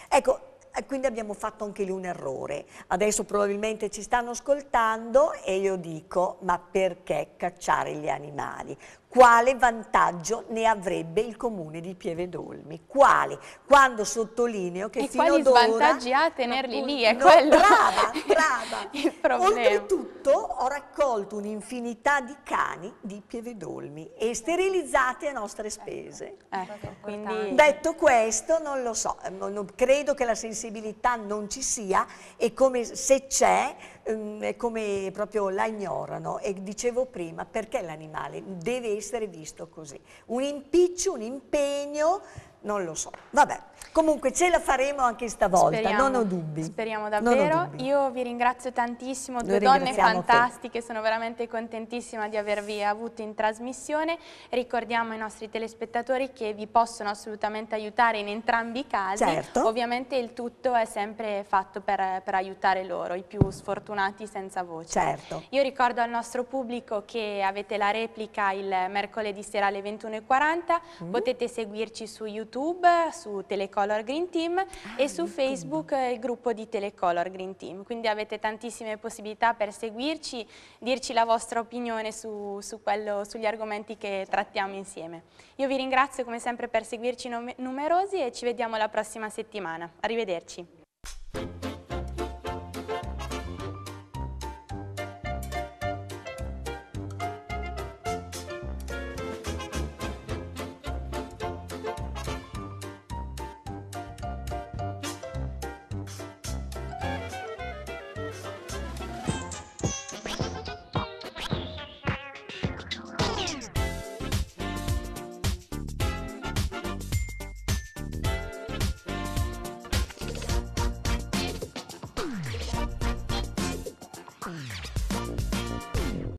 Ecco, e quindi abbiamo fatto anche lì un errore. Adesso probabilmente ci stanno ascoltando e io dico, ma perché cacciare gli animali? quale vantaggio ne avrebbe il comune di Pieve Dolmi? Quale? Quando sottolineo che e fino ad ora... quali svantaggi ha tenerli lì? È quello brava, brava. il problema. Oltretutto ho raccolto un'infinità di cani di Pieve Dolmi e sterilizzati a nostre spese. Ecco, ecco, quindi... Detto questo, non lo so, non, credo che la sensibilità non ci sia e come se c'è Ehm, è come proprio la ignorano e dicevo prima perché l'animale deve essere visto così. Un impiccio, un impegno non lo so, vabbè. Comunque ce la faremo anche stavolta, speriamo, non ho dubbi. Speriamo davvero. Dubbi. Io vi ringrazio tantissimo, due donne fantastiche, te. sono veramente contentissima di avervi avuto in trasmissione. Ricordiamo ai nostri telespettatori che vi possono assolutamente aiutare in entrambi i casi. Certo. Ovviamente il tutto è sempre fatto per, per aiutare loro, i più sfortunati senza voce. Certo. Io ricordo al nostro pubblico che avete la replica il mercoledì sera alle 21.40, mm. potete seguirci su YouTube YouTube, su Telecolor Green Team ah, e su YouTube. Facebook eh, il gruppo di Telecolor Green Team. Quindi avete tantissime possibilità per seguirci, dirci la vostra opinione su, su quello, sugli argomenti che certo. trattiamo insieme. Io vi ringrazio come sempre per seguirci numerosi e ci vediamo la prossima settimana. Arrivederci.